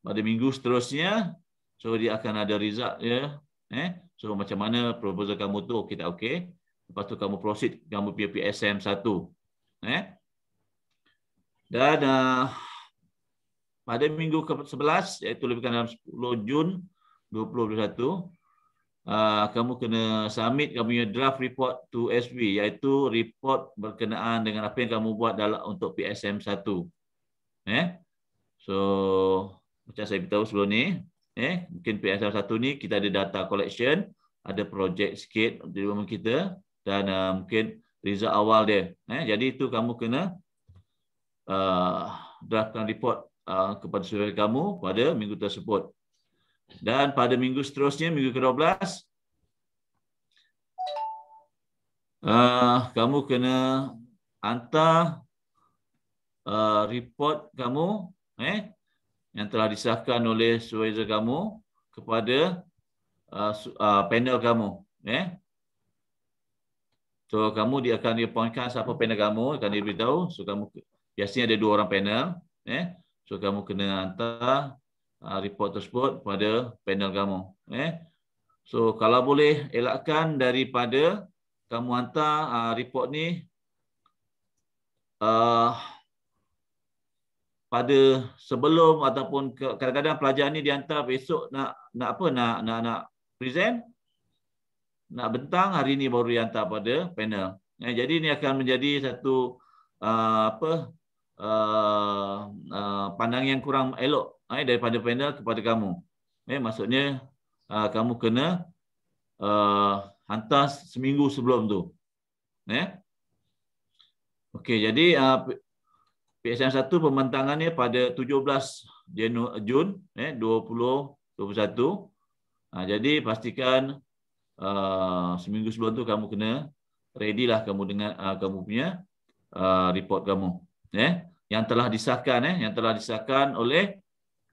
Speaker 1: pada minggu seterusnya so dia akan ada result ya eh so macam mana proposal kamu tu okey tak okey lepas tu kamu proceed kamu PPSM 1 eh dan uh, pada minggu ke-11 iaitu lebih kurang dalam 10 Jun 2021 uh, ah, kamu kena submit kamu punya draft report to SB iaitu report berkenaan dengan apa yang kamu buat dalam untuk PSM 1 eh so macam saya beritahu sebelum ni, eh, mungkin PSR 1 ni kita ada data collection, ada projek sikit di rumah kita dan uh, mungkin result awal dia. Eh. Jadi itu kamu kena uh, draftkan report uh, kepada supervisor kamu pada minggu tersebut. Dan pada minggu seterusnya, minggu ke-12, uh, kamu kena hantar uh, report kamu eh, yang telah disahkan oleh supervisor kamu kepada uh, uh, panel kamu eh so kamu dia akan diappointkan siapa panel kamu akan diberitahu so kamu biasanya ada dua orang panel eh so kamu kena hantar uh, report tersebut pada panel kamu eh so kalau boleh elakkan daripada kamu hantar uh, report ni uh, pada sebelum ataupun kadang-kadang pelajar ni dihantar besok nak nak apa nak nak nak present nak bentang hari ini baru dihantar pada panel. Eh, jadi ini akan menjadi satu uh, apa uh, uh, pandangan yang kurang elok eh, daripada panel kepada kamu. Eh, maksudnya uh, kamu kena uh, hantar seminggu sebelum tu. Eh? Okey, jadi uh, PSN 1 pembentangannya pada 17 Jun Jun eh 2021. Nah, ha, jadi pastikan uh, seminggu sebelum tu kamu kena ready lah kamu dengan uh, kamu punya uh, report kamu eh yang telah disahkan eh yang telah disahkan oleh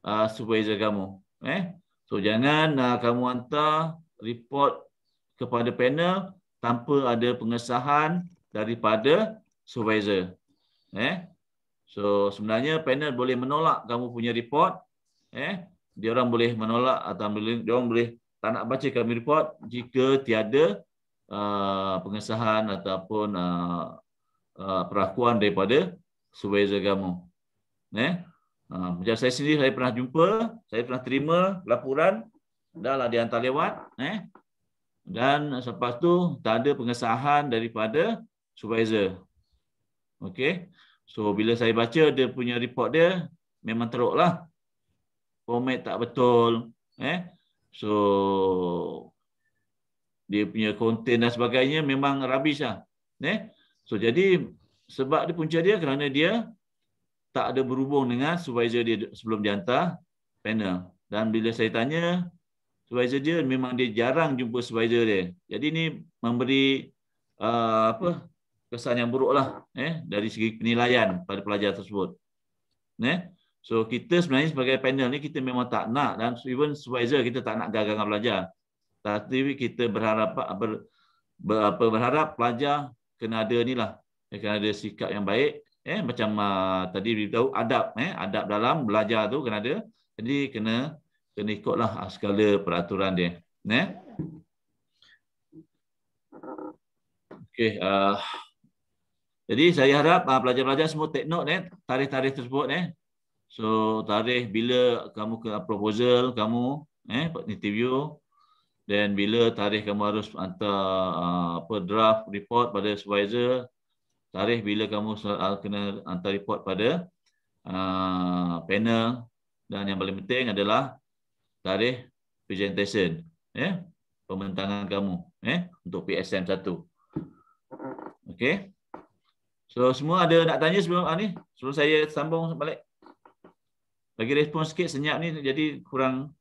Speaker 1: uh, supervisor kamu eh. So jangan uh, kamu hantar report kepada panel tanpa ada pengesahan daripada supervisor. Eh, So sebenarnya panel boleh menolak kamu punya report, eh? Dia orang boleh menolak atau dia orang boleh tak nak baca kami report jika tiada uh, pengesahan ataupun uh, uh, perakuan daripada supervisor kamu. Eh? Uh, macam saya sendiri saya pernah jumpa, saya pernah terima laporan dah lah dihantar lewat, eh? Dan selepas tu tak ada pengesahan daripada supervisor. Okey. So bila saya baca dia punya report dia memang teruk lah, Format tak betul, eh. So dia punya konten dan sebagainya memang rubbish lah. Eh. So jadi sebab dia punca dia kerana dia tak ada berhubung dengan supervisor dia sebelum dihantar panel. Dan bila saya tanya supervisor dia memang dia jarang jumpa supervisor dia. Jadi ini memberi uh, apa kesan yang buruk lah, eh dari segi penilaian pada pelajar tersebut. Eh? So kita sebenarnya sebagai panel ni kita memang tak nak dan even supervisor kita tak nak gagal dengan pelajar. Tapi kita berharap ah, ber, ber, apa berharap pelajar kena ada lah, Eh, kena ada sikap yang baik eh macam uh, tadi beritahu adab eh adab dalam belajar tu kena ada. Jadi kena kena lah segala peraturan dia. Eh? Okay, uh, jadi saya harap ah, pelajar-pelajar uh, semua take note eh, tarikh-tarikh tersebut. Eh. So tarikh bila kamu ke proposal kamu, eh, interview, dan bila tarikh kamu harus hantar uh, draft report pada supervisor, tarikh bila kamu uh, kena hantar report pada uh, panel, dan yang paling penting adalah tarikh presentation, eh, ya, pementangan kamu eh, untuk PSM 1. Okay. So semua ada nak tanya sebelum ah, ni? Sebelum saya sambung balik. Bagi respon sikit senyap ni jadi kurang.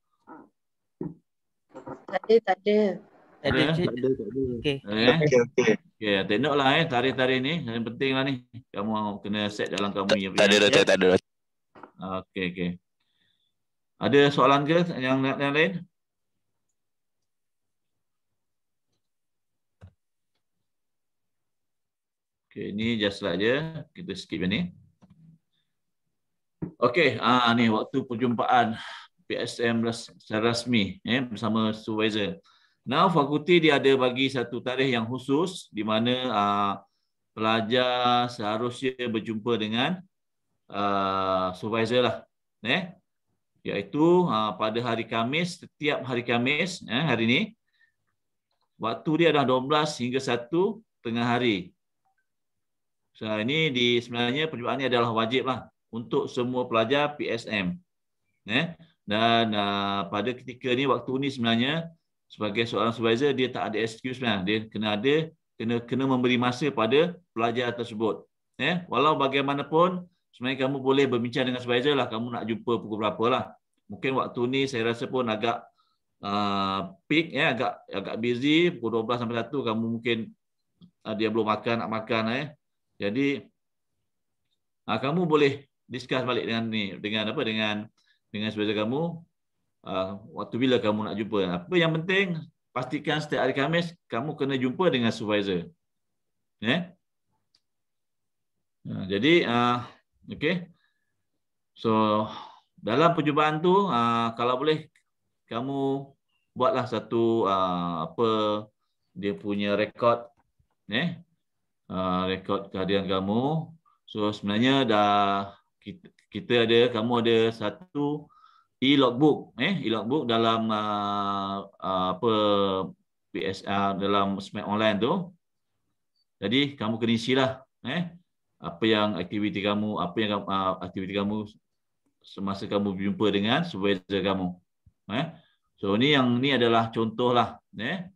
Speaker 4: Tak ada, tak ada.
Speaker 1: Eh, eh? Okey. Okey, okey. Okey, lah eh tarikh-tarikh ni. Yang pentinglah ni. Kamu kena set dalam kamu. Tak ada, tak ada. Ya? Ah, okey, okey. Ada soalan ke yang, yang lain? Okay, ni just slide je. Kita skip yang ni. Okay, ah ni waktu perjumpaan PSM secara rasmi eh, bersama supervisor. Now, fakulti dia ada bagi satu tarikh yang khusus di mana ah, pelajar seharusnya berjumpa dengan ah, supervisor lah. Eh, iaitu ah, pada hari Kamis, setiap hari Kamis eh, hari ni. Waktu dia adalah 12 hingga 1 tengah hari. So, ini di sebenarnya penjumpaan ini adalah wajib lah untuk semua pelajar PSM. Eh? Dan uh, pada ketika ni waktu ini sebenarnya sebagai seorang supervisor dia tak ada excuse lah. Dia kena ada kena kena memberi masa pada pelajar tersebut. Eh? Walau bagaimanapun sebenarnya kamu boleh berbincang dengan supervisor lah. Kamu nak jumpa pukul berapa lah. Mungkin waktu ni saya rasa pun agak uh, peak, eh? agak agak busy. Pukul 12 sampai 1 kamu mungkin uh, dia belum makan, nak makan. Eh? Jadi uh, kamu boleh discuss balik dengan ni dengan apa dengan dengan supervisor kamu uh, waktu bila kamu nak jumpa. Apa yang penting pastikan setiap hari Khamis kamu kena jumpa dengan supervisor. Ya. Yeah? Ha, uh, jadi uh, okey. So dalam perjumpaan tu uh, kalau boleh kamu buatlah satu uh, apa dia punya rekod ya yeah? Uh, rekod keadaan kamu. So sebenarnya dah kita, kita ada kamu ada satu e-logbook eh e-logbook dalam uh, uh, apa PSR dalam smart online tu. Jadi kamu kena isilah eh apa yang aktiviti kamu, apa yang uh, aktiviti kamu semasa kamu berjumpa dengan supervisor kamu. Eh. So ni yang ni adalah contohlah eh.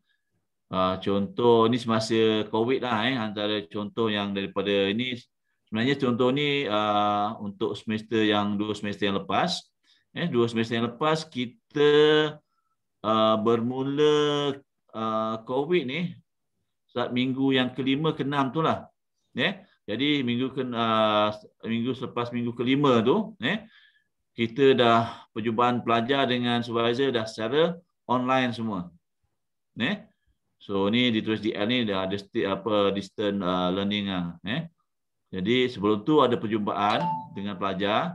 Speaker 1: Uh, contoh ni semasa COVID lah eh, antara contoh yang daripada ini sebenarnya contoh ni uh, untuk semester yang dua semester yang lepas eh dua semester yang lepas kita uh, bermula uh, COVID ni saat minggu yang kelima keenam tu lah eh jadi minggu ke uh, minggu selepas minggu kelima tu eh kita dah perjumpaan pelajar dengan supervisor dah secara online semua eh So ni ditulis DL ni dah distant, apa distant uh, learning lah. Eh. Jadi sebelum tu ada perjumpaan dengan pelajar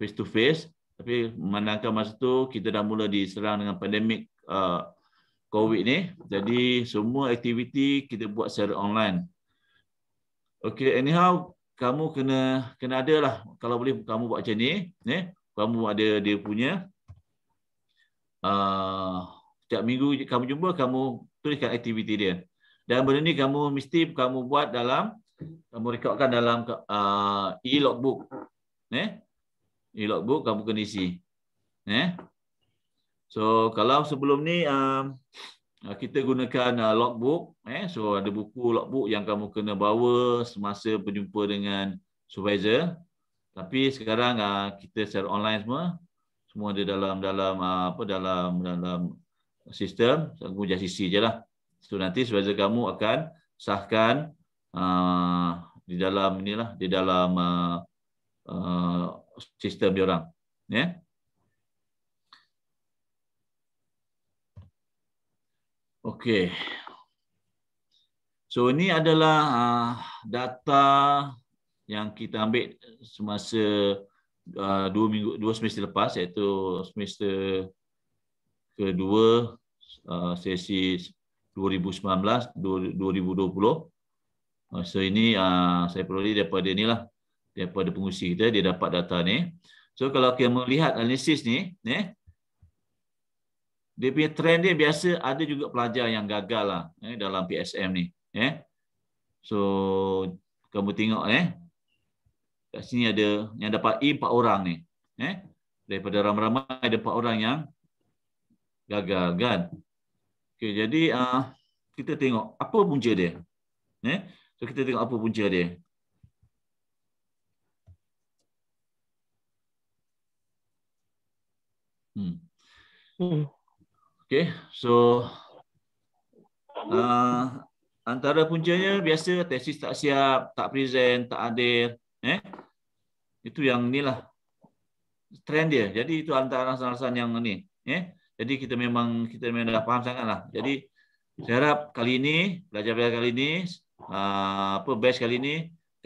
Speaker 1: face to face. Tapi memandangkan masa tu kita dah mula diserang dengan pandemik uh, COVID ni. Jadi semua aktiviti kita buat secara online. Okay, anyhow kamu kena kena ada lah kalau boleh kamu buat macam ni. Eh. Kamu ada dia punya. Uh, setiap minggu kamu jumpa kamu tuliskan aktiviti dia dan benda ni kamu mesti kamu buat dalam kamu rekodkan dalam uh, e-logbook eh e-logbook kamu kena isi eh so kalau sebelum ni um, uh, kita gunakan uh, logbook eh so ada buku logbook yang kamu kena bawa semasa berjumpa dengan supervisor tapi sekarang uh, kita secara online semua semua ada dalam dalam uh, apa dalam dalam sistem guna CC je lah. So nanti sebaiknya kamu akan sahkan uh, di dalam inilah di dalam uh, uh, sistem dia orang. Ya. Yeah? Okey. So ini adalah uh, data yang kita ambil semasa uh, dua minggu dua semester lepas iaitu semester kedua uh, sesi 2019-2020. Uh, so ini uh, saya peroleh daripada inilah, daripada pengusi kita, dia dapat data ni. So kalau kita melihat analisis ni, ni dia punya trend dia biasa ada juga pelajar yang gagal lah eh, dalam PSM ni. Eh. So kamu tengok eh, kat sini ada yang dapat E 4 orang ni. Eh. Daripada ramai-ramai ada 4 orang yang gagal kan okey jadi uh, kita tengok apa punca dia eh so kita tengok apa punca dia
Speaker 4: hmm, hmm.
Speaker 1: okay. so uh, antara puncanya biasa tesis tak siap tak present tak hadir eh itu yang ni lah trend dia jadi itu antara alasan-alasan yang ni eh jadi kita memang kita memang dah faham lah. Jadi saya harap kali ini belajar belajar kali ini uh, apa best kali ini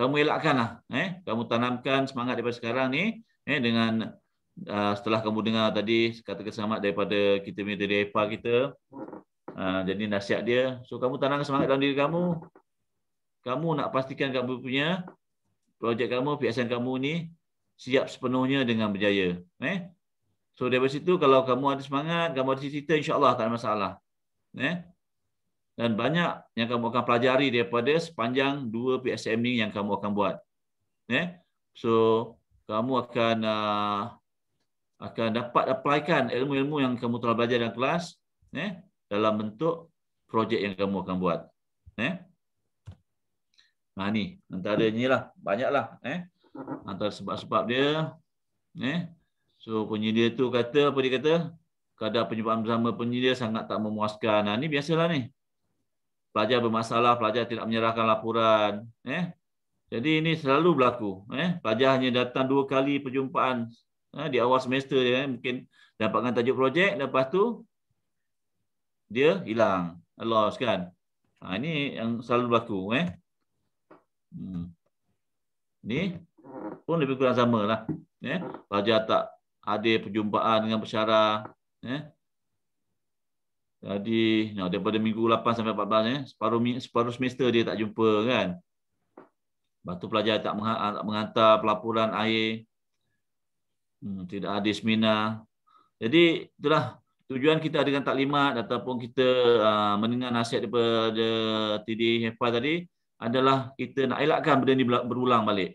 Speaker 1: kamu elakkan lah, eh kamu tanamkan semangat daripada sekarang ni eh dengan ah, setelah kamu dengar tadi kata kesamaan daripada kita punya dari EPA kita ah, jadi nasihat dia so kamu tanamkan semangat dalam diri kamu kamu nak pastikan kamu punya projek kamu PSN kamu ni siap sepenuhnya dengan berjaya eh So dari situ kalau kamu ada semangat, kamu ada cita insya-Allah tak ada masalah. Eh? Dan banyak yang kamu akan pelajari daripada sepanjang dua PSM ni yang kamu akan buat. Eh? So kamu akan uh, akan dapat applykan ilmu-ilmu yang kamu telah belajar dalam kelas eh? dalam bentuk projek yang kamu akan buat. Eh? Nah ni antara ni lah banyaklah eh antara sebab-sebab dia eh So penyedia tu kata apa dia kata? Kadar penyebab bersama penyedia sangat tak memuaskan. Nah, ha, ini biasalah ni. Pelajar bermasalah, pelajar tidak menyerahkan laporan, eh. Jadi ini selalu berlaku, eh. Pelajar hanya datang dua kali perjumpaan eh? di awal semester dia eh? mungkin dapatkan tajuk projek lepas tu dia hilang. Lost kan? Ha, ini yang selalu berlaku, eh. Hmm. Ni pun lebih kurang sama lah. eh. Pelajar tak hadir perjumpaan dengan pesara ya. Eh? Jadi nah, daripada minggu 8 sampai 14 ya, eh, separuh separuh semester dia tak jumpa kan. Batu pelajar tak menghantar ah, pelaporan air. Hmm, tidak ada seminar. Jadi itulah tujuan kita dengan taklimat ataupun kita uh, mendengar nasihat daripada TD Hefa tadi adalah kita nak elakkan benda ini berulang balik.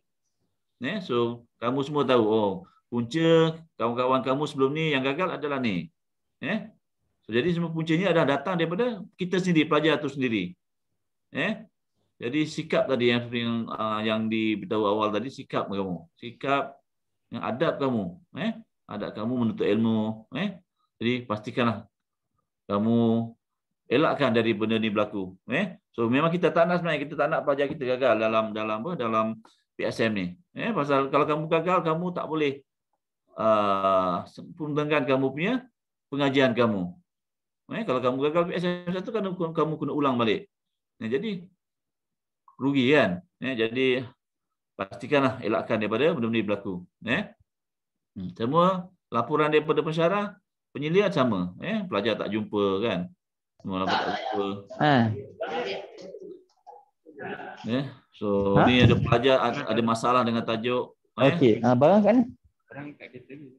Speaker 1: Yeah, so kamu semua tahu oh punca kawan-kawan kamu sebelum ni yang gagal adalah ni. Eh? So, jadi semua puncanya adalah datang daripada kita sendiri, pelajar tu sendiri. Eh? Jadi sikap tadi yang yang, ah, yang diberitahu awal tadi, sikap kamu. Sikap yang adab kamu. Eh? Adab kamu menuntut ilmu. Eh? Jadi pastikanlah kamu elakkan dari benda ni berlaku. Eh? So memang kita tak nak sebenarnya, kita tak nak pelajar kita gagal dalam dalam apa? Dalam PSM ni. Eh, pasal kalau kamu gagal, kamu tak boleh sempurnakan ah, kamu punya pengajian kamu. Eh, kalau kamu gagal SM1 kan kamu kena ulang balik. Eh, jadi rugi kan. Eh, jadi pastikanlah elakkan daripada benda-benda berlaku. Eh. Hmm, semua laporan daripada pensyarah penyelia sama. Eh, pelajar tak jumpa kan. Semua tak, tak jumpa. Ha. Eh,
Speaker 4: so ha? ni ada
Speaker 1: pelajar ada masalah dengan tajuk.
Speaker 4: Eh, Okey, eh. ha, barang kat ni
Speaker 1: orang kat kereta ni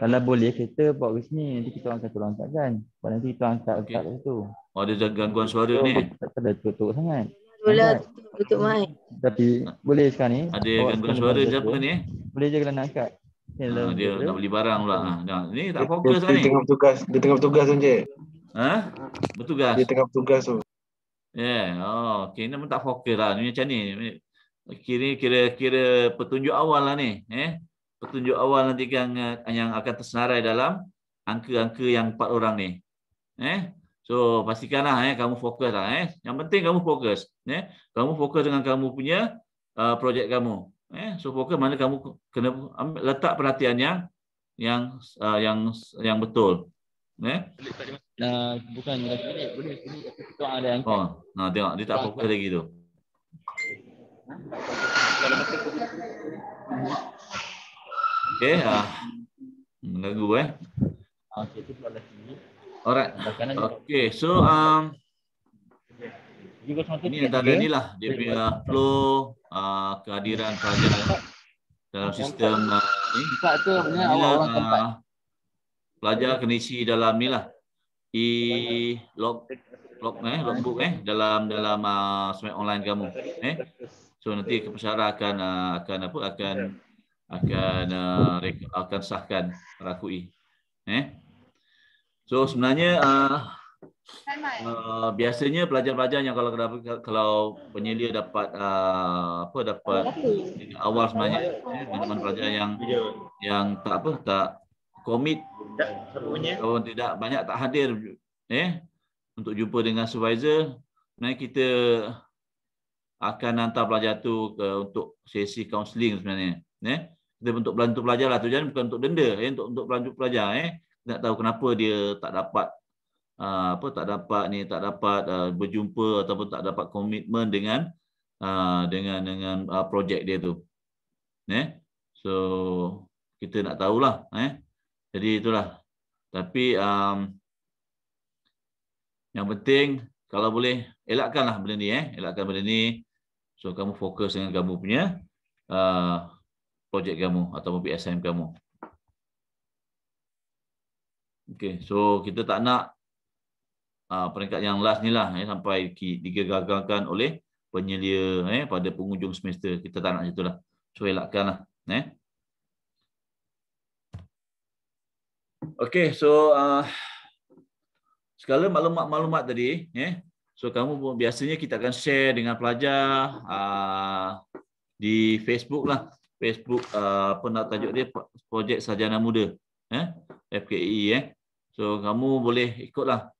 Speaker 1: Kalau boleh
Speaker 4: kereta bawa ke sini nanti kita orang satu orang kan. Kalau nanti kita orang angkat okay. kat
Speaker 1: Oh ada gangguan suara ni. Tak ada tutup sangat.
Speaker 4: Lah, boleh tutup tutup mic.
Speaker 1: Tapi boleh sekarang ni. Ada gangguan suara siapa ni?
Speaker 4: Boleh je kalau nak angkat. Hello,
Speaker 1: ah, ha, dia nak beli barang pula. Ha, ni tak fokus dia, dia, kan dia Tengah bertugas, dia tengah bertugas je. Ha? Bertugas. Dia tengah bertugas tu. Yeah, oh, okay. Ini pun tak fokus lah. Ini macam ni. Kira, kira, kira petunjuk awal lah ni. Eh? petunjuk awal nanti yang eh, yang akan tersenarai dalam angka-angka yang empat orang ni. Eh? So pastikanlah eh kamu fokuslah eh. Yang penting kamu fokus, eh. Kamu fokus dengan kamu punya uh, projek kamu. Eh, so fokus mana kamu kena ambil, letak perhatian yang yang uh, yang yang betul. Eh? Nah, bukan lagi ni,
Speaker 4: boleh ni, aku ada yang Oh,
Speaker 1: nah tengok dia tak fokus Tuan. lagi tu. Kalau masih Okey, ha. Uh. Mengeru eh. Okey, tu sebelah sini. Alright. Okey, so um
Speaker 2: juga
Speaker 5: ini antara ni lah,
Speaker 1: dia punya flow uh, kehadiran kehadiran dalam sistem uh, ah, ini. Tak tu, ini awal uh, pelajar kena isi dalam ni lah. I log log eh log logbook eh dalam dalam uh, online kamu eh. So nanti kepesara akan uh, akan apa akan akan uh, akan sahkan rakui. Eh? So sebenarnya uh, uh, biasanya pelajar-pelajar yang kalau dapat kalau penyelia dapat uh, apa dapat awal sebenarnya teman-teman eh, pelajar yang yang tak apa tak komit kalau tidak banyak tak hadir eh untuk jumpa dengan supervisor sebenarnya kita akan hantar pelajar tu ke untuk sesi counseling sebenarnya eh kita untuk bantu pelajar lah tujuan bukan untuk denda eh untuk untuk bantu pelajar eh nak tahu kenapa dia tak dapat uh, apa tak dapat ni tak dapat uh, berjumpa ataupun tak dapat komitmen dengan uh, dengan dengan uh, projek dia tu eh so kita nak tahulah eh jadi itulah tapi um, yang penting kalau boleh elakkanlah benda ni eh elakkan benda ni so kamu fokus dengan kamu punya uh, projek kamu ataupun PSM kamu. Okey, so kita tak nak uh, peringkat yang last ni lah eh, sampai digagalkan oleh penyelia eh, pada penghujung semester. Kita tak nak macam lah, So elakkan lah. Eh. Okey, so uh, segala maklumat-maklumat tadi, eh, so kamu biasanya kita akan share dengan pelajar uh, di Facebook lah. Facebook uh, apa nak tajuk dia projek sajana muda eh FKI e e, eh so kamu boleh ikutlah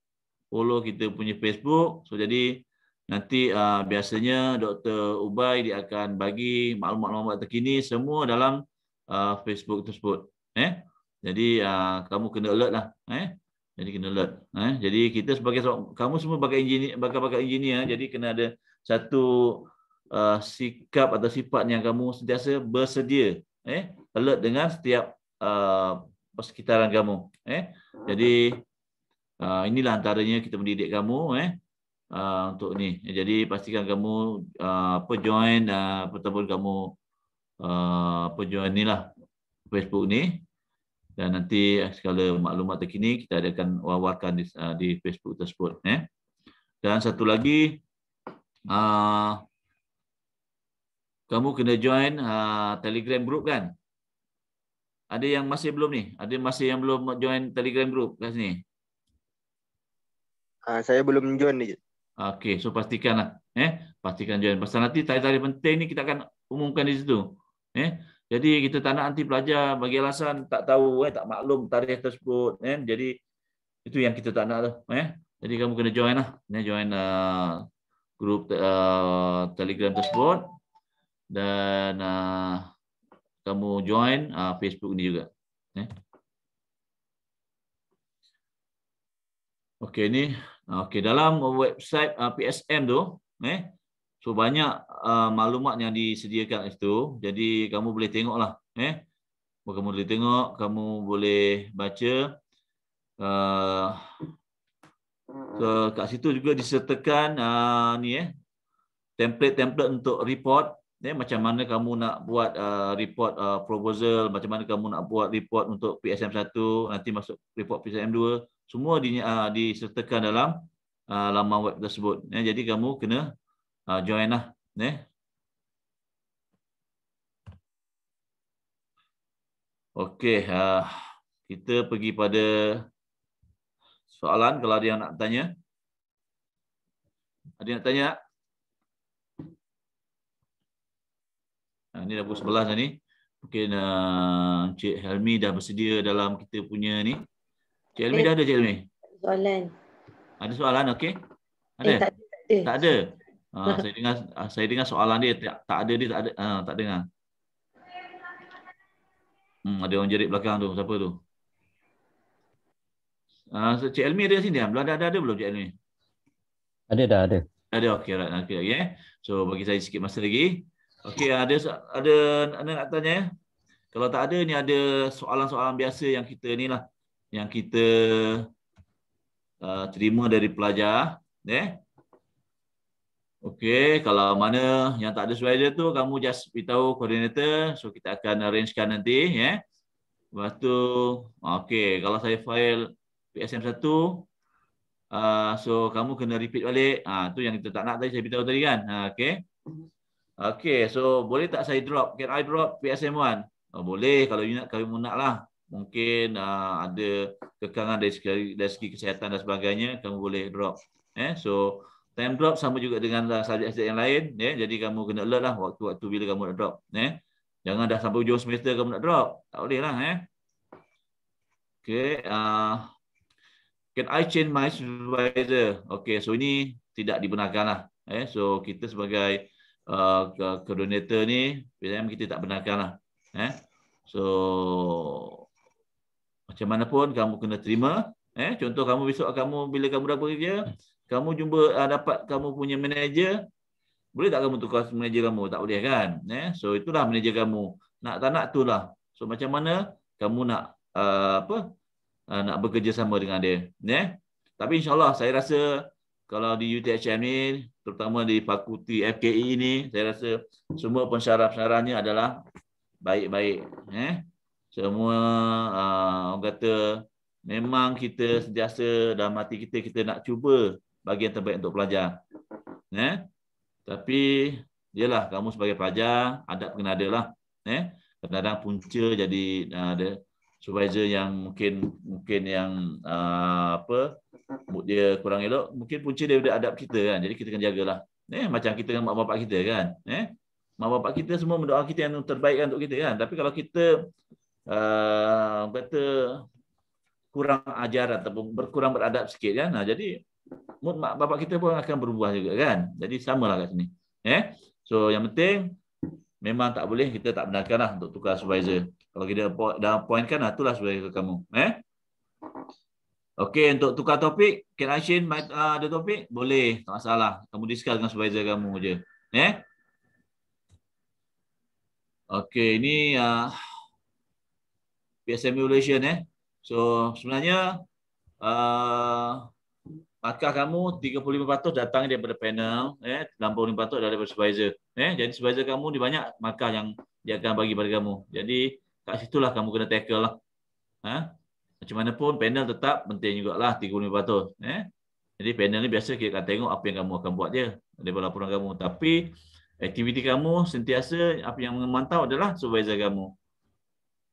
Speaker 1: follow kita punya Facebook so jadi nanti uh, biasanya Dr Ubay dia akan bagi maklumat-maklumat terkini semua dalam uh, Facebook tersebut eh jadi uh, kamu kena alert lah eh jadi kena alert eh jadi kita sebagai kamu semua bagi engineer bagi-bagi engineer eh? jadi kena ada satu uh, sikap atau sifat yang kamu sentiasa bersedia eh alert dengan setiap uh, persekitaran kamu eh jadi uh, inilah antaranya kita mendidik kamu eh uh, untuk ni jadi pastikan kamu uh, apa join uh, pertemuan kamu uh, apa join inilah Facebook ni dan nanti segala maklumat terkini kita akan wawarkan di, uh, di Facebook tersebut eh dan satu lagi uh, kamu kena join uh, Telegram group kan? Ada yang masih belum ni? Ada masih yang belum join Telegram group kat sini?
Speaker 4: Uh, saya belum join ni.
Speaker 1: Okey, so pastikanlah eh pastikan join. Pasal nanti tarikh-tarikh penting ni kita akan umumkan di situ. Eh. Jadi kita tak nak nanti pelajar bagi alasan tak tahu eh tak maklum tarikh tersebut eh. Jadi itu yang kita tak nak tu eh. Jadi kamu kena join lah. Eh, join uh, ah, grup uh, Telegram tersebut dan uh, kamu join uh, Facebook ni juga. Eh? Okey ni, uh, okey dalam website uh, PSM tu, eh, so banyak uh, maklumat yang disediakan itu, jadi kamu boleh tengoklah, eh, kamu boleh tengok, kamu boleh baca. Uh, so kat situ juga disertakan uh, ni eh template-template untuk report ini eh, macam mana kamu nak buat uh, report uh, proposal, macam mana kamu nak buat report untuk PSM 1, nanti masuk report PSM 2, semua di, uh, disertakan dalam uh, laman web tersebut. Ya, jadi kamu kena uh, join lah. Ya. Okey, uh, kita pergi pada soalan kalau ada yang nak tanya. Ada yang nak tanya tak? ini ha, dah pukul 11 dah ni. Mungkin uh, Cik Helmi dah bersedia dalam kita punya ni. Cik Helmi eh, dah ada Cik Helmi? Soalan. Ada soalan okey? Ada. Eh, tak ada. Tak ada. Ha, saya dengar ha, saya dengar soalan dia tak, tak ada dia tak ada ha, tak dengar. Hmm, ada orang jerit belakang tu. Siapa tu? Ah, uh, Cik Elmi ada sini ah. Belum ada, ada ada belum Cik Elmi? Ada dah, ada. Ada okey, right. okey okey. Eh. So bagi saya sikit masa lagi. Okey, ada ada anda nak tanya ya? Kalau tak ada ni ada soalan-soalan biasa yang kita ni lah yang kita uh, terima dari pelajar, ya. Yeah? Okey, kalau mana yang tak ada slider tu kamu just beritahu koordinator so kita akan arrangekan nanti, ya. Yeah? Lepas tu okey, kalau saya file PSM 1 uh, so kamu kena repeat balik. Ah uh, tu yang kita tak nak tadi saya beritahu tadi kan. Ha uh, okey. Mhm. Okay, so boleh tak saya drop? Can I drop PSM1? Oh, boleh kalau you nak, kalau you nak lah. Mungkin uh, ada kekangan dari segi, dari segi kesihatan dan sebagainya, kamu boleh drop. Eh, so time drop sama juga dengan uh, subjek-subjek yang lain. Eh, jadi kamu kena alert lah waktu-waktu bila kamu nak drop. Eh, jangan dah sampai hujung semester kamu nak drop. Tak boleh lah. Eh. Okay, uh, can I change my supervisor? Okay, so ini tidak dibenarkan lah. Eh, so kita sebagai Uh, ke, ke donator ni PM kita tak benarkan lah eh? so macam mana pun kamu kena terima eh? contoh kamu besok kamu bila kamu dah bekerja kamu jumpa uh, dapat kamu punya manager boleh tak kamu tukar manager kamu tak boleh kan eh? so itulah manager kamu nak tak nak itulah so macam mana kamu nak uh, apa uh, nak sama dengan dia eh? tapi insyaAllah saya rasa kalau di UTHM ni, terutama di fakulti FKI e ini, saya rasa semua pensyarah-pensyarahnya adalah baik-baik. Eh? Semua uh, orang kata memang kita sentiasa dalam mati kita, kita nak cuba bagian terbaik untuk pelajar. Eh? Tapi, yelah, kamu sebagai pelajar, adab kena ada lah. Eh? Kadang-kadang punca jadi uh, ada supervisor yang mungkin mungkin yang uh, apa mood dia kurang elok, mungkin punca daripada adab kita kan. Jadi kita kena jagalah. Eh, macam kita dengan mak bapak kita kan. Eh, mak bapak kita semua mendoa kita yang terbaik kan, untuk kita kan. Tapi kalau kita uh, kata kurang ajar ataupun berkurang beradab sikit kan. Nah, jadi mood mak bapak kita pun akan berubah juga kan. Jadi samalah kat sini. Eh, so yang penting memang tak boleh kita tak benarkanlah untuk tukar supervisor. Kalau kita dah point kan lah, itulah supervisor kamu. Eh, Okey, untuk tukar topik, Kak Aisyin ada topik? Boleh, tak masalah. Kamu discuss dengan supervisor kamu je. Eh? Okey, ini uh, PSM Emulation. Eh? So, sebenarnya uh, markah kamu 35% datang daripada panel, eh? 65% daripada supervisor. Eh? Jadi, supervisor kamu di banyak markah yang dia akan bagi pada kamu. Jadi, kat situlah kamu kena tackle. Lah. Haa? Eh? Macam mana pun panel tetap penting juga jugalah 3400 eh. Jadi panel ni biasa kita akan tengok apa yang kamu akan buat dia daripada laporan kamu tapi aktiviti kamu sentiasa apa yang memantau adalah supervisor kamu.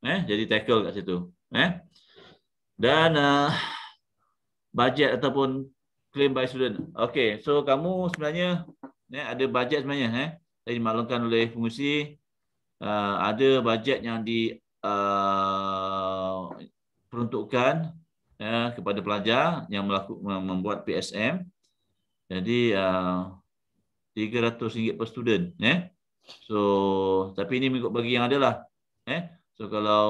Speaker 1: Eh jadi tackle kat situ eh. Dan uh, budget ataupun claim by student. Okay, so kamu sebenarnya eh, ada budget sebenarnya eh. Tadi dimaklumkan oleh fungsi uh, ada budget yang di uh, peruntukan ya, kepada pelajar yang melakukan membuat PSM. Jadi uh, ah, RM300 per student ya. So tapi ini mengikut bagi yang adalah ya. So kalau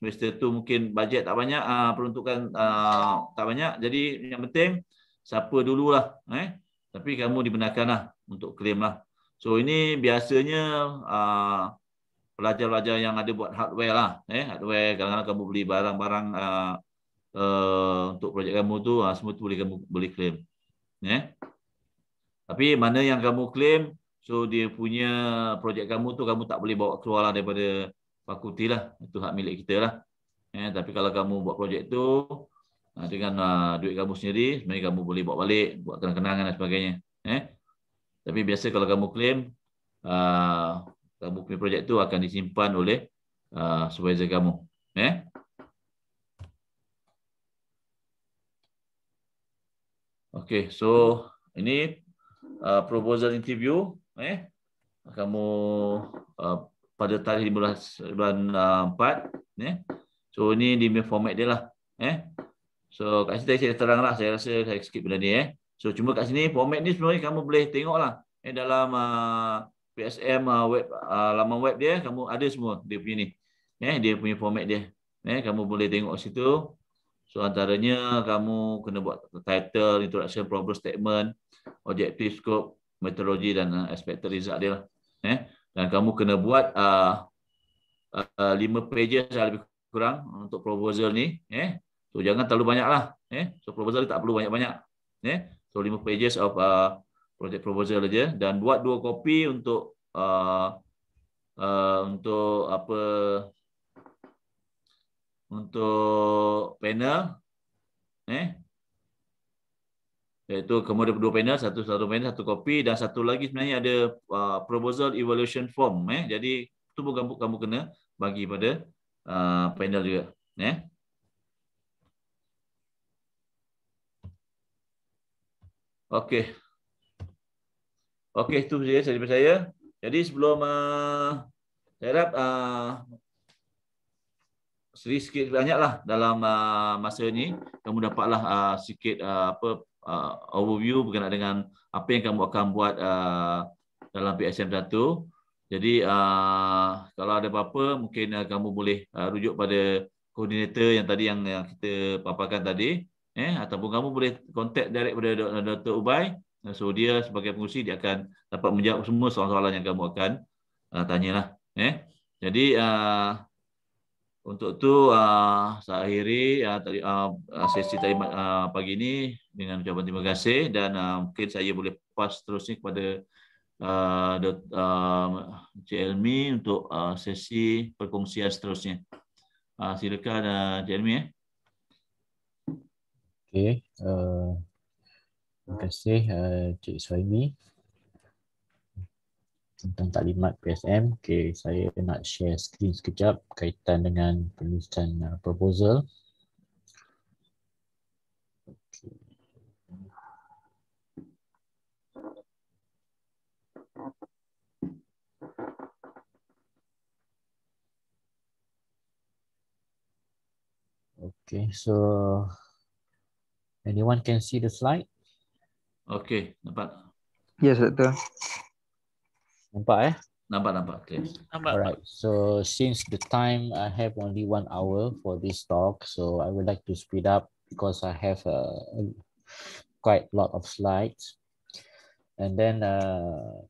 Speaker 1: semester tu mungkin bajet tak banyak uh, peruntukan uh, tak banyak jadi yang penting siapa dululah ya. Tapi kamu dibenarkanlah untuk klaim lah. So ini biasanya uh, pelajar-pelajar yang ada buat hardware lah eh hardware kadang-kadang kamu beli barang-barang uh, uh, untuk projek kamu tu uh, semua tu boleh kamu boleh claim eh tapi mana yang kamu claim so dia punya projek kamu tu kamu tak boleh bawa keluar lah daripada fakulti lah itu hak milik kita lah eh tapi kalau kamu buat projek tu uh, dengan uh, duit kamu sendiri sebenarnya kamu boleh bawa balik buat kenangan dan sebagainya eh tapi biasa kalau kamu claim uh, kamu punya projek tu akan disimpan oleh uh, supervisor kamu yeah. okey so ini uh, proposal interview eh kamu uh, pada tarikh 15 bulan uh, 4 ni eh? so ini di format dia lah eh so kat sini saya teranglah saya rasa saya skip benda ni eh so cuma kat sini format ni sebenarnya kamu boleh tengoklah eh dalam uh, PSM uh, web uh, laman web dia kamu ada semua dia punya ni. Eh dia punya format dia. Eh kamu boleh tengok situ. So antaranya kamu kena buat title, introduction, problem statement, objective scope, methodology dan uh, expected result dia lah. Eh dan kamu kena buat uh, uh, lima pages lah lebih kurang untuk proposal ni eh so jangan terlalu banyak lah eh so proposal ni tak perlu banyak-banyak eh so lima pages of uh, project proposal aja dan buat dua kopi untuk uh, uh, untuk apa untuk panel eh iaitu kemudian dua panel satu satu panel satu kopi dan satu lagi sebenarnya ada uh, proposal evaluation form eh jadi tu bukan kamu, kamu kena bagi pada uh, panel juga eh Okay. Okey, itu saja daripada saya. Jadi sebelum uh, saya harap uh, seri sikit banyaklah dalam uh, masa ini kamu dapatlah uh, sikit uh, apa uh, overview berkenaan dengan apa yang kamu akan buat uh, dalam PSM 1. Jadi uh, kalau ada apa-apa mungkin uh, kamu boleh uh, rujuk pada koordinator yang tadi yang, yang kita paparkan tadi eh ataupun kamu boleh kontak direct pada Dr. Ubay Eh, so dia sebagai pengurusi dia akan dapat menjawab semua soalan-soalan yang kamu akan uh, tanyalah. Eh? Jadi uh, untuk tu uh, saya akhiri uh, tadi, uh, sesi tadi uh, pagi ini dengan ucapan terima kasih dan uh, mungkin saya boleh pas terusnya kepada uh, Dr. Uh, Elmi untuk uh, sesi perkongsian seterusnya. Uh, silakan uh, Cik Elmi. Eh.
Speaker 2: Okay. Uh... Terima kasih uh, Cik Suhaimi tentang taklimat PSM. Okay, saya nak share screen sekejap kaitan dengan penulisan uh, proposal. Okay, so anyone can see the slide?
Speaker 1: Okey, nampak? Yes, Doctor. Nampak eh? Nampak, nampak. Okay. Nampak.
Speaker 2: All right. So since the time I have only one hour for this talk, so I would like to speed up because I have a, quite a lot of slides. And then uh,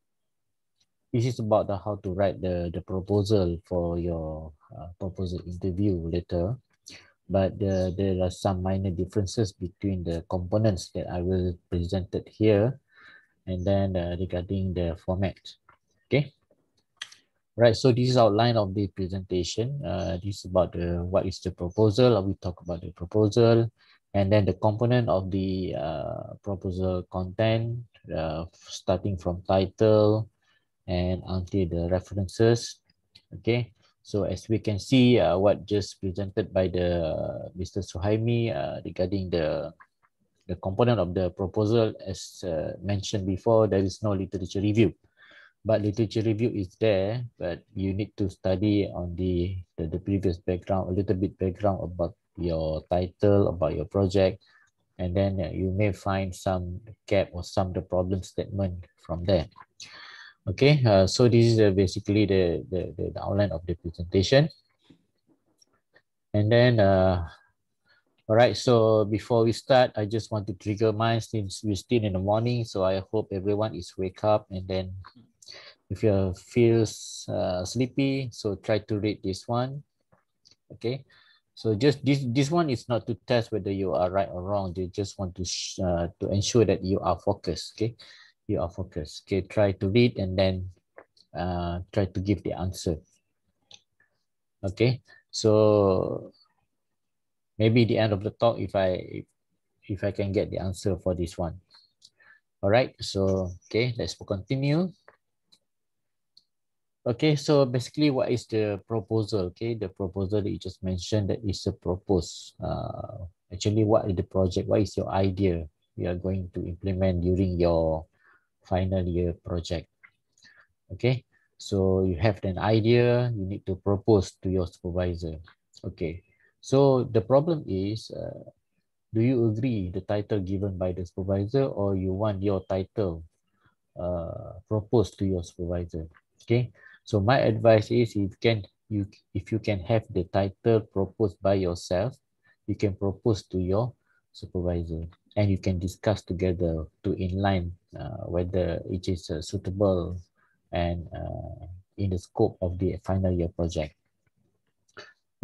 Speaker 2: this is about the, how to write the, the proposal for your uh, proposal interview later but the, there are some minor differences between the components that I will presented here and then uh, regarding the format, okay? Right, so this is outline of the presentation. Uh, this is about the, what is the proposal, we talk about the proposal, and then the component of the uh, proposal content, uh, starting from title and until the references, okay? So as we can see, uh, what just presented by the uh, Mr. Suhaimi uh, regarding the the component of the proposal, as uh, mentioned before, there is no literature review. But literature review is there, but you need to study on the, the, the previous background, a little bit background about your title, about your project, and then uh, you may find some gap or some the problem statement from there. Okay, uh, so this is uh, basically the, the, the, outline of the presentation. And then, uh, all right, so before we start, I just want to trigger mine since we're still in the morning. So I hope everyone is wake up and then if you feel uh, sleepy, so try to read this one. Okay, so just this, this one is not to test whether you are right or wrong. They just want to, uh, to ensure that you are focused, okay? you are focused. Okay, try to read and then uh, try to give the answer. Okay, so maybe the end of the talk, if I if I can get the answer for this one. All right, so okay, let's continue. Okay, so basically what is the proposal? Okay, the proposal that you just mentioned that is a propose. Uh, actually, what is the project? What is your idea you are going to implement during your final year project. Okay, so you have an idea, you need to propose to your supervisor. Okay, so the problem is, uh, do you agree the title given by the supervisor or you want your title uh, proposed to your supervisor? Okay, so my advice is if can you if you can have the title proposed by yourself, you can propose to your supervisor and you can discuss together to inline uh, whether it is uh, suitable and uh, in the scope of the final year project.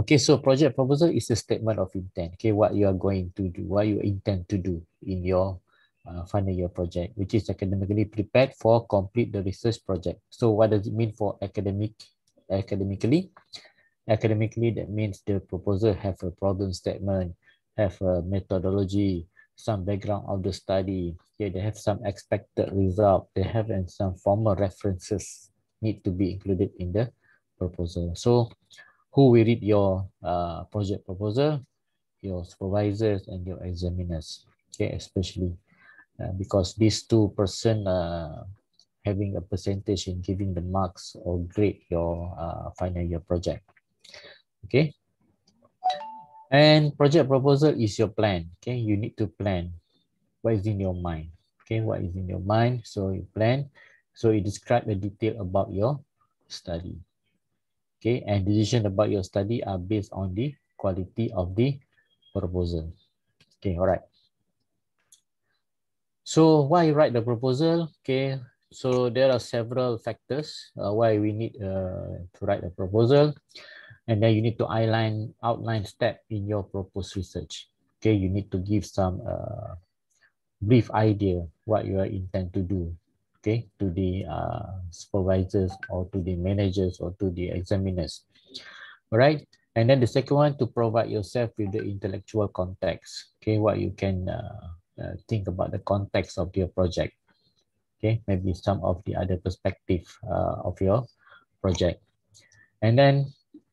Speaker 2: Okay, so project proposal is a statement of intent. Okay, what you are going to do, what you intend to do in your uh, final year project, which is academically prepared for complete the research project. So what does it mean for academic, academically? Academically, that means the proposal have a problem statement, have a methodology, some background of the study. Okay, they have some expected result. They have and some formal references need to be included in the proposal. So who will read your uh, project proposal? Your supervisors and your examiners, okay, especially uh, because these two person uh, having a percentage in giving the marks or grade your uh, final year project. Okay, and project proposal is your plan. Okay, you need to plan what is in your mind. Okay, what is in your mind? So you plan. So you describe the detail about your study. Okay, and decision about your study are based on the quality of the proposal. Okay, all right. So why write the proposal? Okay, so there are several factors uh, why we need uh, to write a proposal. And then you need to outline, outline step in your proposed research. Okay, you need to give some uh, brief idea what you intend to do, okay, to the uh, supervisors or to the managers or to the examiners. All right. And then the second one to provide yourself with the intellectual context. Okay, what you can uh, uh, think about the context of your project. Okay, maybe some of the other perspective uh, of your project. And then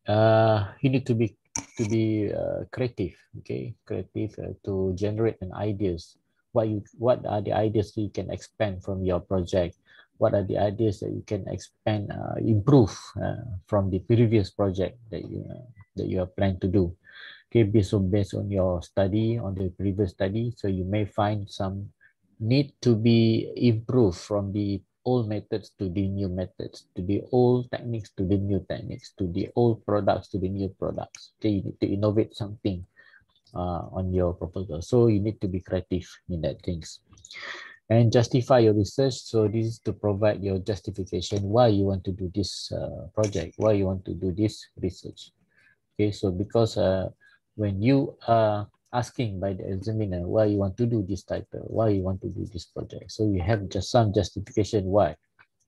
Speaker 2: uh, you need to be to be uh, creative okay creative uh, to generate an ideas what you what are the ideas you can expand from your project what are the ideas that you can expand uh, improve uh, from the previous project that you uh, that you are planning to do okay based on based on your study on the previous study so you may find some need to be improved from the old methods to the new methods, to the old techniques to the new techniques, to the old products to the new products. Okay, you need to innovate something uh, on your proposal. So you need to be creative in that things. And justify your research. So this is to provide your justification why you want to do this uh, project, why you want to do this research. Okay, so because uh, when you are asking by the examiner why you want to do this title, why you want to do this project. So you have just some justification why.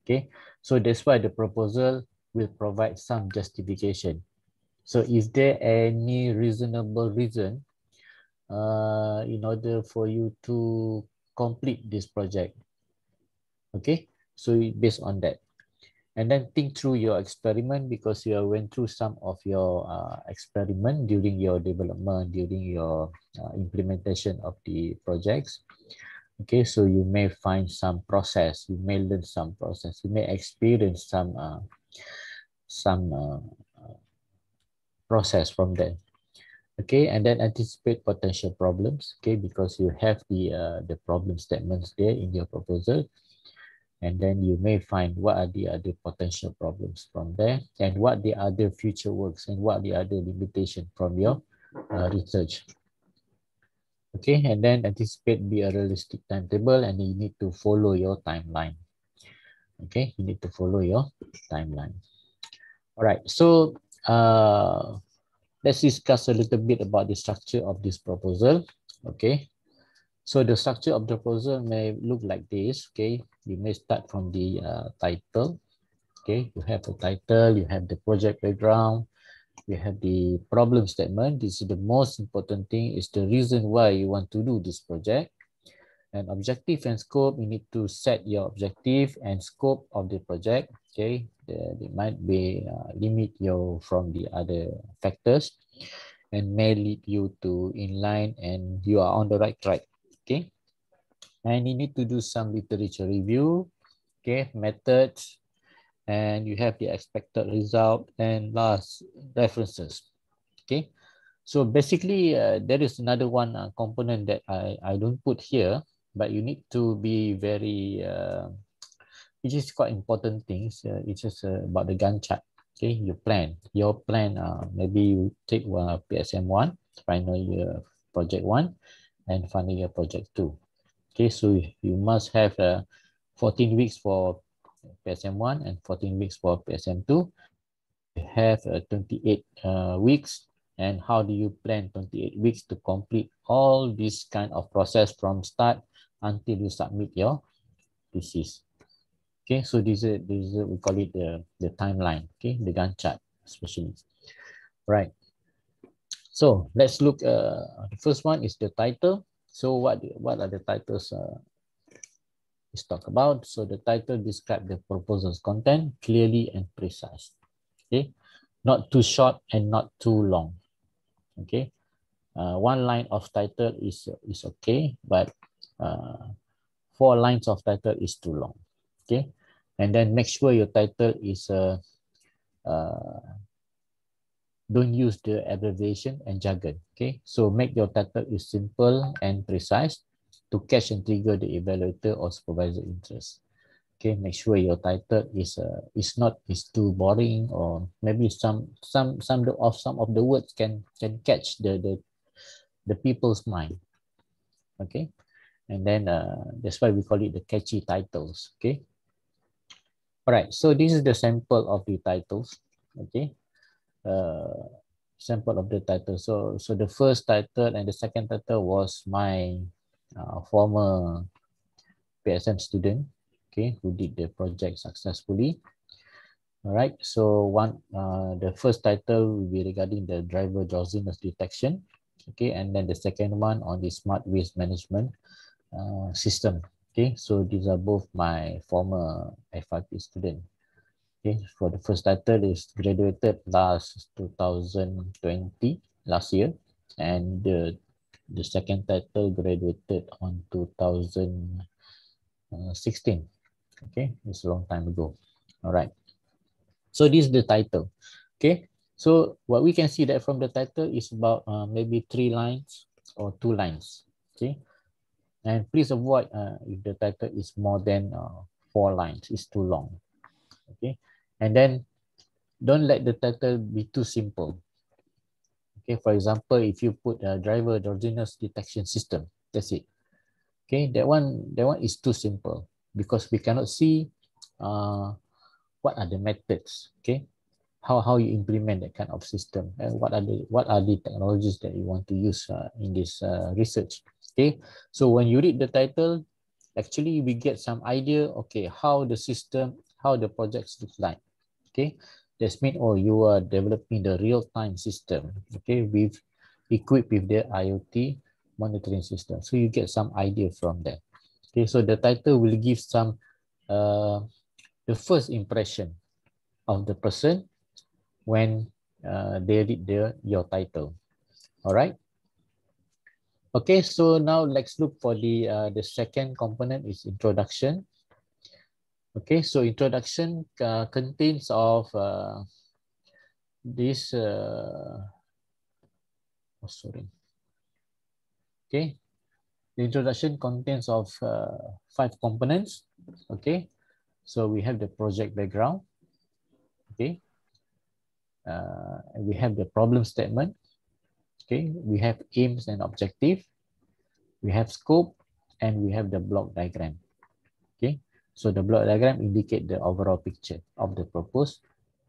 Speaker 2: Okay. So that's why the proposal will provide some justification. So is there any reasonable reason uh, in order for you to complete this project? Okay. So based on that. and then think through your experiment because you went through some of your uh, experiment during your development, during your uh, implementation of the projects. Okay, so you may find some process, you may learn some process, you may experience some uh, some uh, process from there. Okay, and then anticipate potential problems. Okay, because you have the uh, the problem statements there in your proposal and then you may find what are the other potential problems from there and what the other future works and what the other limitation from your uh, research. Okay, and then anticipate be a realistic timetable and you need to follow your timeline. Okay, you need to follow your timeline. All right, so uh, let's discuss a little bit about the structure of this proposal. Okay, so the structure of the proposal may look like this, okay? You may start from the uh, title, okay? You have the title, you have the project background, you have the problem statement. This is the most important thing, is the reason why you want to do this project. And objective and scope, you need to set your objective and scope of the project, okay? The, they might be uh, limit you from the other factors and may lead you to inline and you are on the right track okay? And you need to do some literature review, okay, methods, and you have the expected result and last references, okay? So basically, uh, there is another one uh, component that I, I don't put here, but you need to be very, uh, which is quite important things. Uh, it's just uh, about the gun chart, okay? Your plan, your plan, uh, maybe you take uh, PSM1, final year project one, and funding your project too. Okay, so you must have uh, 14 weeks for PSM1 and 14 weeks for PSM2. You have uh, 28 uh, weeks and how do you plan 28 weeks to complete all this kind of process from start until you submit your thesis. Okay, so this is, this is we call it the, uh, the timeline, okay, the Gantt chart especially. Right, so let's look, uh, the first one is the title. So what, what are the titles uh, is talk about? So the title describe the proposal's content clearly and precise, okay? Not too short and not too long, okay? Uh, one line of title is, is okay, but uh, four lines of title is too long, okay? And then make sure your title is uh, uh, don't use the abbreviation and jargon. Okay, so make your title is simple and precise to catch and trigger the evaluator or supervisor interest. Okay, make sure your title is uh, is not is too boring or maybe some some some of some of the words can can catch the the the people's mind. Okay, and then uh, that's why we call it the catchy titles. Okay. All right, so this is the sample of the titles. Okay, Uh, sample of the title. So so the first title and the second title was my uh, former PSM student, okay, who did the project successfully. Alright, so one uh, the first title will be regarding the driver drowsiness detection, okay, and then the second one on the smart waste management uh, system. Okay, so these are both my former FIP student. Okay, for the first title is graduated last 2020, last year. And the, the second title graduated on 2016. Okay, it's a long time ago. All right. So this is the title. Okay, so what we can see that from the title is about uh, maybe three lines or two lines. Okay, and please avoid uh, if the title is more than uh, four lines, it's too long okay and then don't let the title be too simple okay for example if you put a uh, driver dorsiness detection system that's it okay that one that one is too simple because we cannot see uh, what are the methods okay how how you implement that kind of system and what are the what are the technologies that you want to use uh, in this uh, research okay so when you read the title actually we get some idea okay how the system how the projects look like. Okay, that's mean or oh, you are developing the real-time system. Okay, with equipped with the IoT monitoring system. So you get some idea from that. Okay, so the title will give some uh, the first impression of the person when uh, they read the, your title. All right. Okay, so now let's look for the uh, the second component is introduction. Okay, so introduction uh, contains of uh, this, uh, oh, sorry. Okay, the introduction contains of uh, five components. Okay, so we have the project background. Okay, uh, we have the problem statement. Okay, we have aims and objective. We have scope and we have the block diagram. So the block diagram indicate the overall picture of the proposed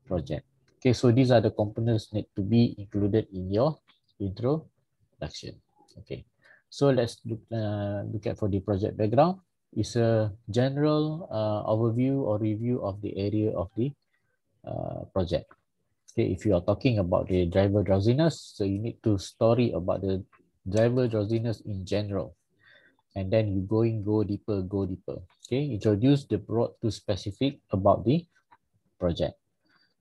Speaker 2: project. Okay, so these are the components need to be included in your introduction. Okay, so let's look, uh, look at for the project background. It's a general uh, overview or review of the area of the uh, project. Okay, if you are talking about the driver drowsiness, so you need to story about the driver drowsiness in general. And then you going go deeper, go deeper. Okay, introduce the broad to specific about the project.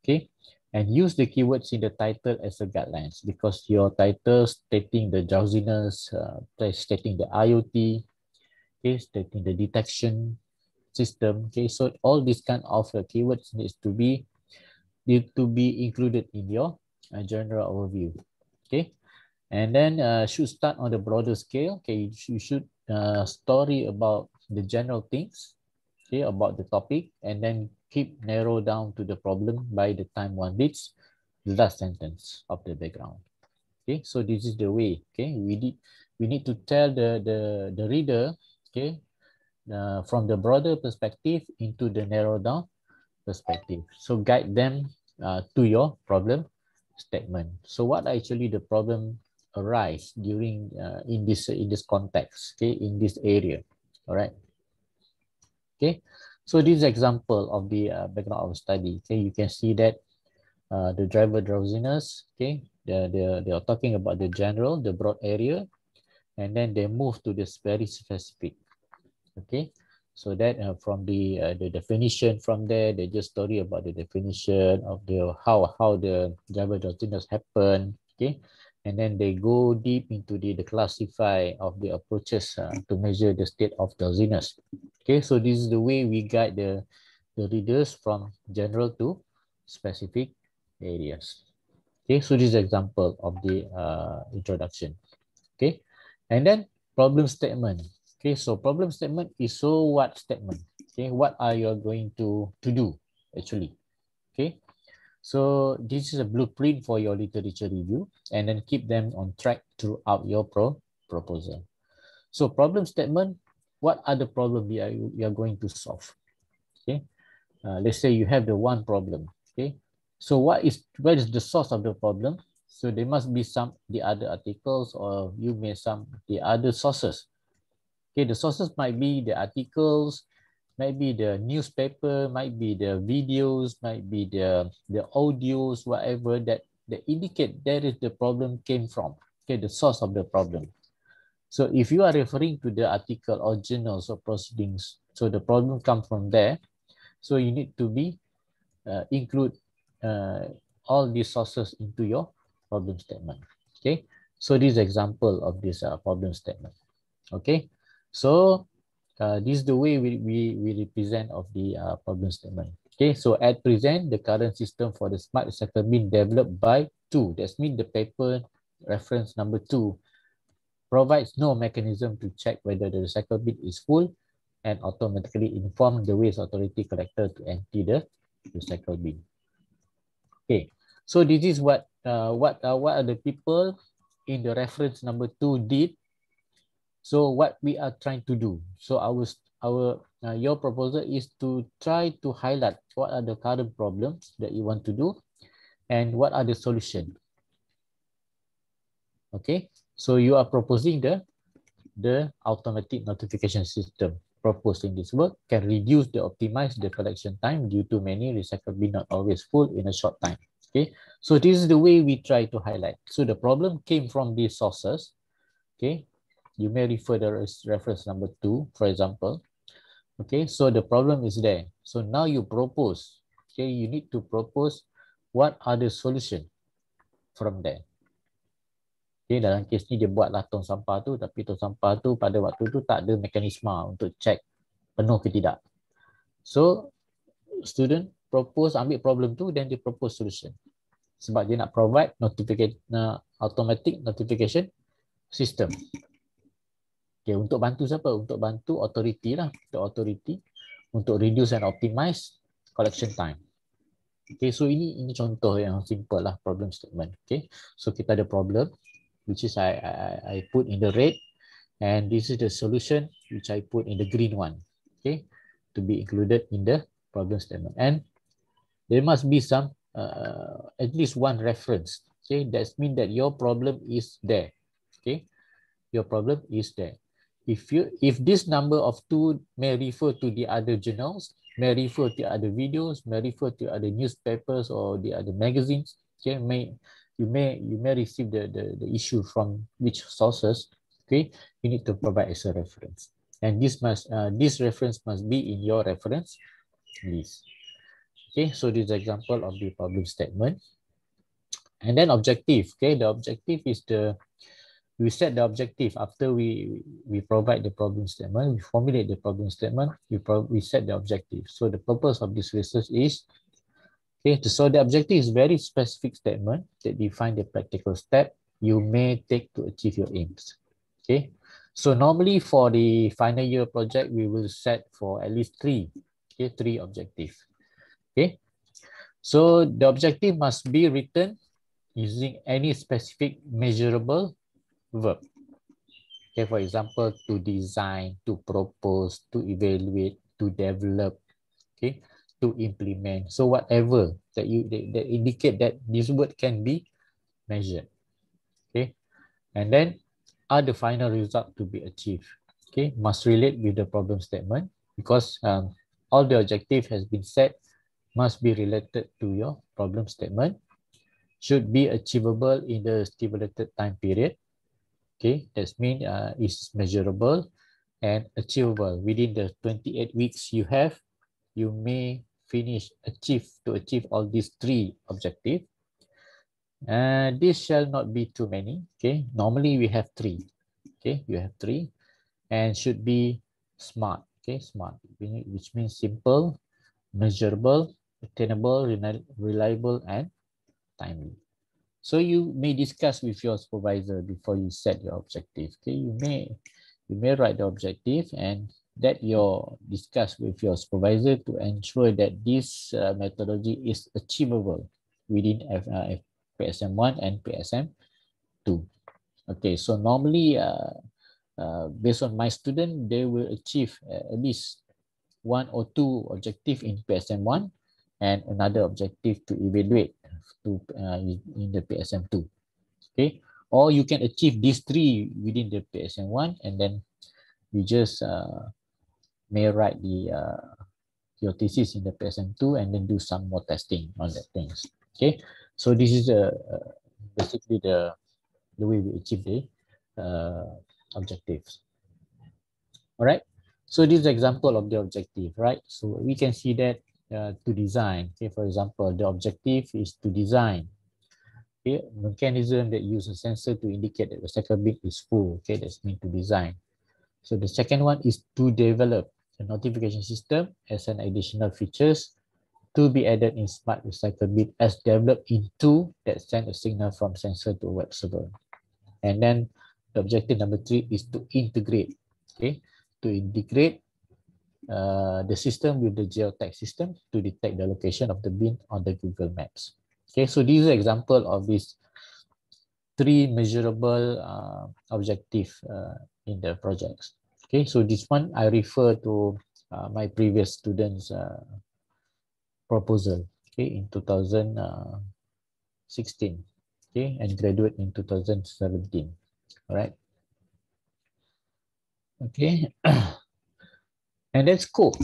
Speaker 2: Okay, and use the keywords in the title as a guidelines because your title stating the drowsiness, uh, stating the IoT, okay, stating the detection system. Okay, so all these kind of uh, keywords needs to be need to be included in your uh, general overview. Okay, and then uh, should start on the broader scale. Okay, you, should uh, story about the general things okay, about the topic and then keep narrow down to the problem by the time one reads the last sentence of the background. Okay, so this is the way. Okay, we did we need to tell the the, the reader okay uh, from the broader perspective into the narrow down perspective. So guide them uh, to your problem statement. So what actually the problem arise during uh, in this in this context okay in this area all right. Okay. So this example of the uh, background of study. Okay, you can see that uh, the driver drowsiness. Okay, the, the, they are talking about the general, the broad area, and then they move to this very specific. Okay, so that uh, from the uh, the definition from there, they just story about the definition of the how how the driver drowsiness happen. Okay, and then they go deep into the, the classify of the approaches uh, to measure the state of dizziness. Okay, so this is the way we guide the, the readers from general to specific areas. Okay, so this is example of the uh, introduction. Okay, and then problem statement. Okay, so problem statement is so what statement. Okay, what are you going to, to do actually? So this is a blueprint for your literature review and then keep them on track throughout your pro proposal. So problem statement, what are the problems you are, you are going to solve? Okay. Uh, let's say you have the one problem. Okay. So what is, where is the source of the problem? So there must be some the other articles or you may some the other sources. Okay, the sources might be the articles, Maybe the newspaper, might be the videos, might be the, the audios, whatever that, that indicate that is the problem came from, okay, the source of the problem. So if you are referring to the article or journals or proceedings, so the problem comes from there. So you need to be uh, include uh, all these sources into your problem statement. Okay, so this example of this uh, problem statement. Okay, so uh, this is the way we, we, we represent of the uh, problem statement. Okay, so at present, the current system for the smart is being developed by two. That's mean the paper reference number two provides no mechanism to check whether the recycle bin is full and automatically inform the waste authority collector to empty the recycle bin. Okay, so this is what uh, what uh, what are the people in the reference number two did so what we are trying to do, so our, our uh, your proposal is to try to highlight what are the current problems that you want to do and what are the solution. Okay, so you are proposing the, the automatic notification system proposed in this work can reduce the optimize the collection time due to many recycle bin not always full in a short time. Okay, so this is the way we try to highlight. So the problem came from these sources. Okay, you may refer the reference number two, for example. Okay, so the problem is there. So now you propose, okay, you need to propose what are the solution from there. Okay, dalam kes ni dia buatlah tong sampah tu, tapi tong sampah tu pada waktu tu tak ada mekanisme untuk check penuh ke tidak. So, student propose ambil problem tu, then dia propose solution. Sebab dia nak provide notification, uh, automatic notification system. Okay, untuk bantu siapa? Untuk bantu authority lah. Untuk authority untuk reduce and optimize collection time. Okay, so ini ini contoh yang simple lah problem statement. Okay, so kita ada problem which is I I I put in the red and this is the solution which I put in the green one. Okay, to be included in the problem statement and there must be some uh, at least one reference. Okay, that's mean that your problem is there. Okay, your problem is there. If, you, if this number of two may refer to the other journals, may refer to other videos, may refer to other newspapers or the other magazines, okay, may, you, may, you may receive the, the, the issue from which sources, okay, you need to provide as a reference. And this must uh, this reference must be in your reference list. Okay, so this example of the problem statement. And then objective, okay, the objective is the we set the objective after we we provide the problem statement we formulate the problem statement we pro we set the objective so the purpose of this research is okay so the objective is very specific statement that define the practical step you may take to achieve your aims okay so normally for the final year project we will set for at least three okay three objective. okay so the objective must be written using any specific measurable verb. Okay, for example, to design, to propose, to evaluate, to develop, okay, to implement. So whatever that you that, that indicate that this word can be measured. Okay, and then are the final result to be achieved. Okay, must relate with the problem statement because um, all the objective has been set must be related to your problem statement, should be achievable in the stipulated time period, Okay, that means uh, it's measurable and achievable. Within the 28 weeks you have, you may finish, achieve, to achieve all these three objectives. Uh, this shall not be too many. Okay, normally we have three. Okay, you have three and should be smart. Okay, smart, which means simple, measurable, attainable, reliable, and timely. So you may discuss with your supervisor before you set your objective. Okay, you may you may write the objective and that your discuss with your supervisor to ensure that this uh, methodology is achievable within F, uh, PSM1 and PSM2. Okay, so normally uh, uh, based on my student, they will achieve uh, at least one or two objective in PSM1 and another objective to evaluate to uh, in the PSM2. Okay, or you can achieve these three within the PSM1, and then you just uh, may write the uh, your thesis in the PSM2, and then do some more testing on that things. Okay, so this is uh, basically the the way we achieve the uh, objectives. All right. So this is example of the objective, right? So we can see that uh, to design. Okay, for example, the objective is to design. Okay, mechanism that use a sensor to indicate that the recycle bit is full. Okay, that's mean to design. So the second one is to develop a notification system as an additional features to be added in smart recycle bit as developed into that send a signal from sensor to web server. And then the objective number three is to integrate. Okay, to integrate uh, the system with the geotag system to detect the location of the bin on the Google Maps. Okay, so this is an example of these three measurable uh, objective uh, in the projects. Okay, so this one I refer to uh, my previous students' uh, proposal. Okay, in two thousand uh, sixteen. Okay, and graduate in two thousand seventeen. Alright.
Speaker 1: Okay.
Speaker 2: And then scope.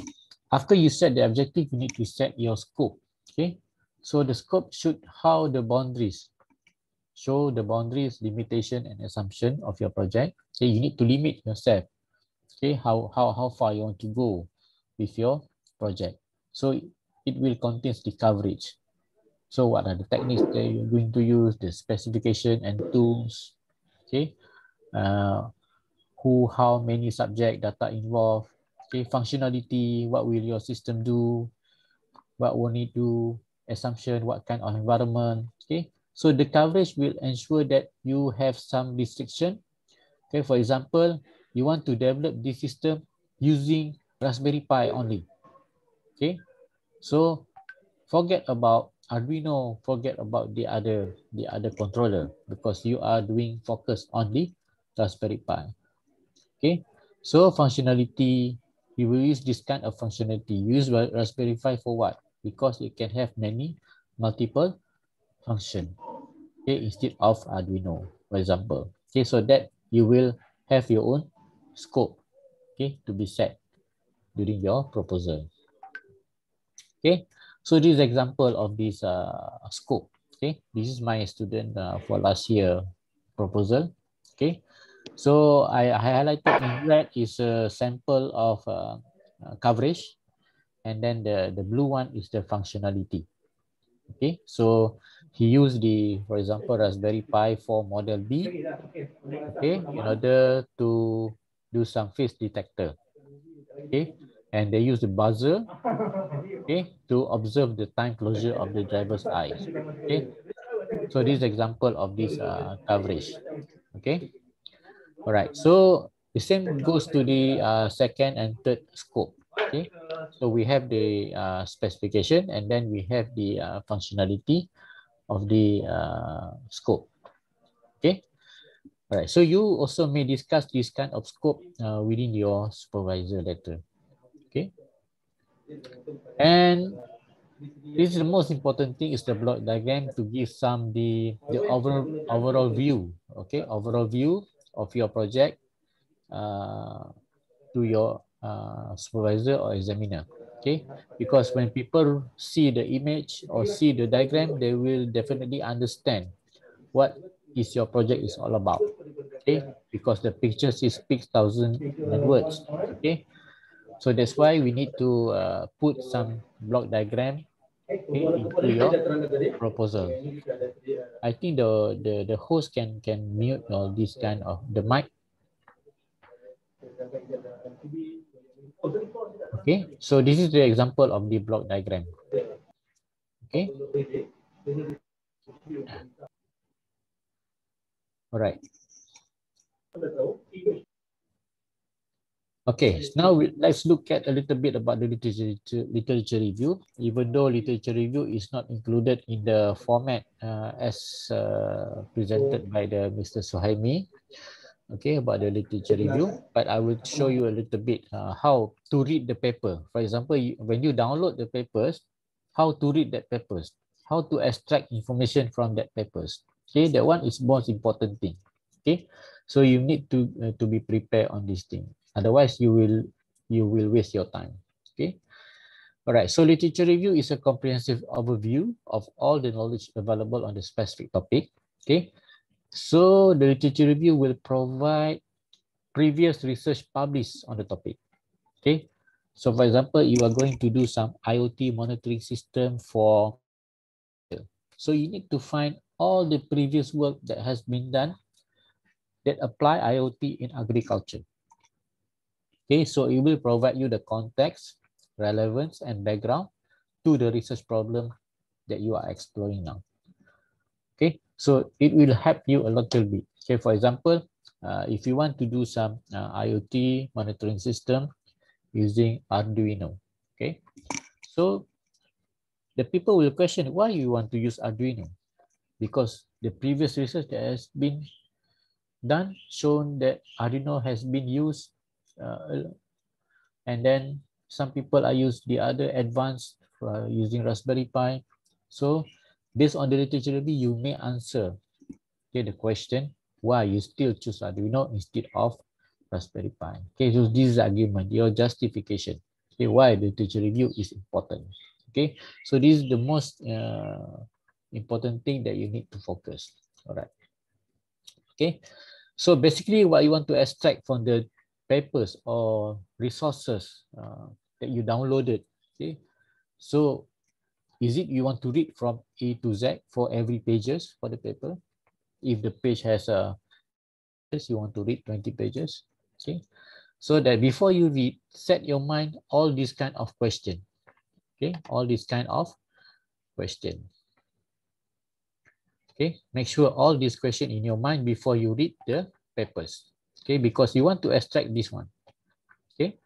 Speaker 2: After you set the objective, you need to set your scope. Okay. So the scope should how the boundaries. Show the boundaries, limitation, and assumption of your project. Okay, you need to limit yourself. Okay, how, how, how far you want to go with your project. So it will contain the coverage. So what are the techniques that you're going to use, the specification and tools, okay? Uh, who, how many subject data involved, okay, functionality, what will your system do, what will it do, assumption, what kind of environment, okay. So the coverage will ensure that you have some restriction. Okay, for example, you want to develop this system using Raspberry Pi only. Okay, so forget about Arduino, forget about the other the other controller because you are doing focus only Raspberry Pi. Okay, so functionality, we will use this kind of functionality. Use Raspberry Pi for what? Because it can have many multiple function okay, instead of Arduino, for example. Okay, so that you will have your own scope okay, to be set during your proposal. Okay, so this example of this uh, scope. Okay, this is my student uh, for last year proposal. Okay, So I, highlighted in red is a sample of uh, uh, coverage, and then the the blue one is the functionality. Okay, so he used the, for example, Raspberry Pi 4 Model B, okay, in order to do some face detector, okay, and they use the buzzer, okay, to observe the time closure of the driver's eyes, okay. So this example of this uh, coverage, okay. All right, so the same goes to the uh, second and third scope. Okay, so we have the uh, specification and then we have the uh, functionality of the uh, scope. Okay, all right. So you also may discuss this kind of scope uh, within your supervisor letter. Okay, and this is the most important thing is the block diagram to give some the the overall overall view. Okay, overall view of your project uh, to your uh, supervisor or examiner. Okay, because when people see the image or see the diagram, they will definitely understand what is your project is all about. Okay, because the pictures is speak thousand words. Okay, so that's why we need to uh, put some block diagram
Speaker 4: okay, into your proposal.
Speaker 2: I think the the the host can can mute all this kind of the mic. Okay, so this is the example of the block diagram. Okay. All right. Okay, so now we, let's look at a little bit about the literature, literature review. Even though literature review is not included in the format uh, as uh, presented by the Mr. Suhaimi, okay, about the literature review, but I will show you a little bit uh, how to read the paper. For example, you, when you download the papers, how to read that papers, how to extract information from that papers. Okay, that one is most important thing. Okay, so you need to uh, to be prepared on this thing. Otherwise, you will you will waste your time. Okay. All right, so literature review is a comprehensive overview of all the knowledge available on the specific topic. Okay, so the literature review will provide previous research published on the topic. Okay, so for example, you are going to do some IoT monitoring system for, so you need to find all the previous work that has been done that apply IoT in agriculture. Okay, so it will provide you the context, relevance, and background to the research problem that you are exploring now. Okay, so it will help you a little bit. Okay, for example, uh, if you want to do some uh, IoT monitoring system using Arduino, okay? So the people will question why you want to use Arduino because the previous research that has been done shown that Arduino has been used uh, and then some people are used the other advanced uh, using Raspberry Pi. So based on the literature review, you may answer okay, the question why you still choose Arduino uh, instead of Raspberry Pi. Okay, so this is argument, your justification. Okay, why the literature review is important. Okay, so this is the most uh, important thing that you need to focus. All right. Okay, so basically what you want to extract from the papers or resources uh, that you downloaded. Okay, so is it you want to read from A to Z for every pages for the paper? If the page has uh, a, yes, you want to read 20 pages, okay? So that before you read, set your mind all these kind of question, okay? All these kind of question. Okay, make sure all these question in your mind before you read the papers okay, because you want to extract this one, okay?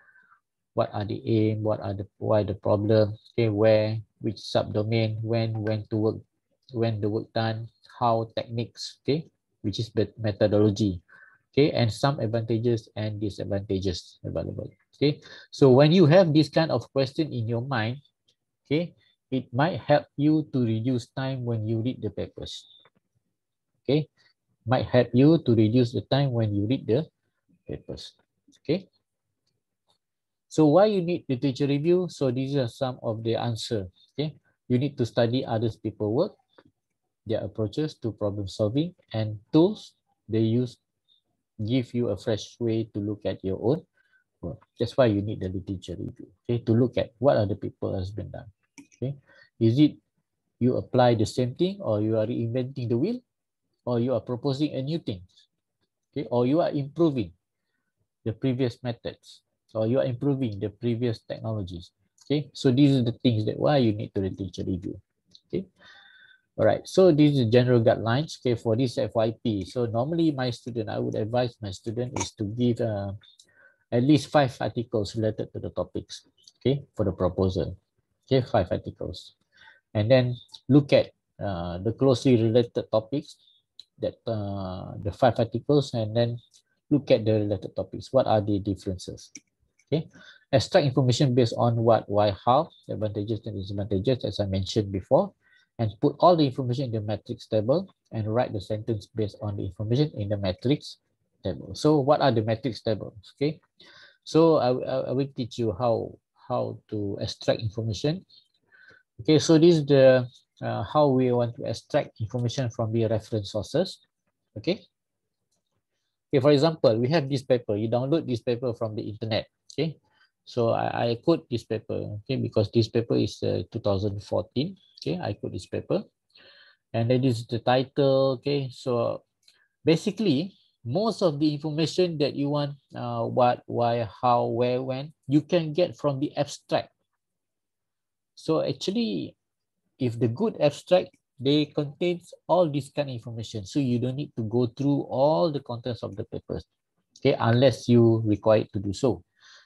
Speaker 2: What are the aim, what are the, why the problem, okay, where, which subdomain, when, when to work, when the work done, how techniques, okay, which is methodology, okay, and some advantages and disadvantages available, okay? So when you have this kind of question in your mind, okay, it might help you to reduce time when you read the papers, might help you to reduce the time when you read the papers. Okay. So why you need literature review? So these are some of the answer. Okay. You need to study others' people work, their approaches to problem solving and tools they use give you a fresh way to look at your own work. That's why you need the literature review. Okay, to look at what other people has been done. Okay. Is it you apply the same thing or you are reinventing the wheel? or you are proposing a new thing, okay, or you are improving the previous methods, or you are improving the previous technologies. Okay, so these are the things that why you need to literature review. Okay. All right, so these are general guidelines okay, for this FYP. So normally my student, I would advise my student is to give uh, at least five articles related to the topics, okay, for the proposal. Okay, five articles. And then look at uh, the closely related topics that uh, the five articles and then look at the related topics. What are the differences? Okay, extract information based on what, why, how, advantages and disadvantages, as I mentioned before, and put all the information in the matrix table and write the sentence based on the information in the matrix table. So what are the matrix tables? Okay, so I, I, I will teach you how how to extract information. Okay, so this is the uh, how we want to extract information from the reference sources. Okay. Okay, for example, we have this paper. You download this paper from the internet. Okay. So I, I quote this paper, okay, because this paper is uh, 2014. Okay, I quote this paper. And that is the title. Okay, so basically, most of the information that you want, uh, what, why, how, where, when, you can get from the abstract. So actually, if the good abstract, they contains all this kind of information. So you don't need to go through all the contents of the papers, okay, unless you require to do so.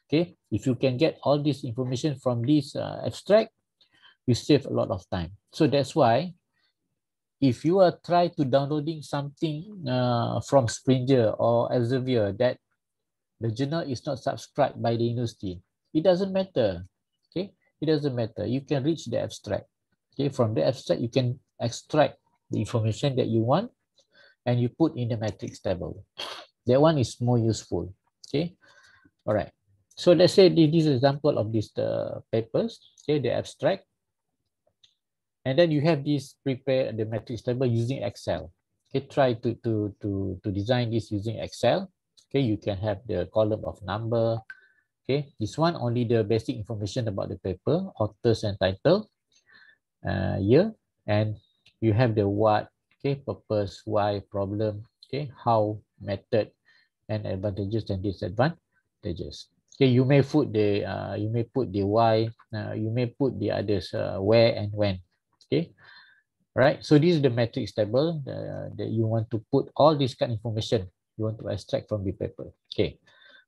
Speaker 2: Okay, if you can get all this information from this uh, abstract, you save a lot of time. So that's why if you are try to downloading something uh, from Springer or Elsevier that the journal is not subscribed by the university, it doesn't matter. Okay, it doesn't matter. You can reach the abstract. Okay, from the abstract, you can extract the information that you want and you put in the matrix table. That one is more useful. Okay, all right. So let's say this example of this the papers, okay, the abstract. And then you have this prepare the matrix table using Excel. Okay, try to, to, to, to design this using Excel. Okay, you can have the column of number. Okay, this one only the basic information about the paper, authors and title uh, year and you have the what okay purpose why problem okay how method and advantages and disadvantages okay you may put the uh, you may put the why uh, you may put the others uh, where and when okay right so this is the matrix table uh, that you want to put all this kind of information you want to extract from the paper okay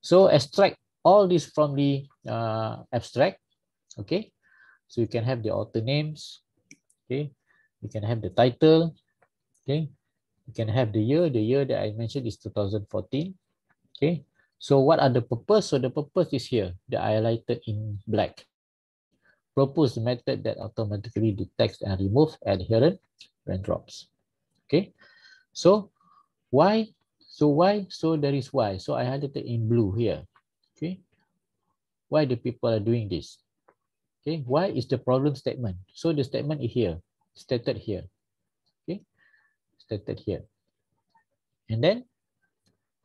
Speaker 2: so extract all this from the uh, abstract okay so you can have the author names Okay, you can have the title. Okay, you can have the year. The year that I mentioned is 2014. Okay, so what are the purpose? So the purpose is here the highlighted in black. Propose method that automatically detects and remove adherent raindrops. Okay, so why? So why? So there is why. So I highlighted in blue here. Okay, why do people are doing this? Okay, why is the problem statement? So the statement is here, stated here. Okay, stated here. And then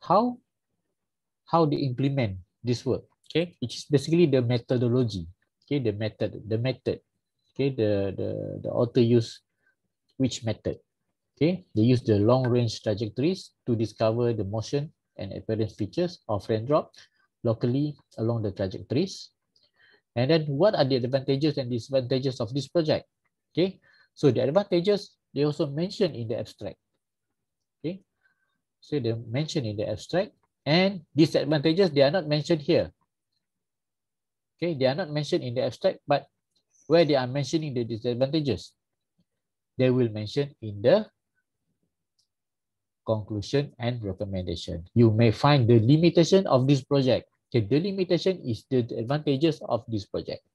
Speaker 2: how how they implement this work. Okay, which is basically the methodology. Okay, the method, the method. Okay, the the the author use which method. Okay, they use the long range trajectories to discover the motion and appearance features of raindrop locally along the trajectories and then what are the advantages and disadvantages of this project? Okay, so the advantages, they also mention in the abstract. Okay, so they mention in the abstract and disadvantages, they are not mentioned here. Okay, they are not mentioned in the abstract, but where they are mentioning the disadvantages, they will mention in the conclusion and recommendation. You may find the limitation of this project Okay, the limitation is the advantages of this project.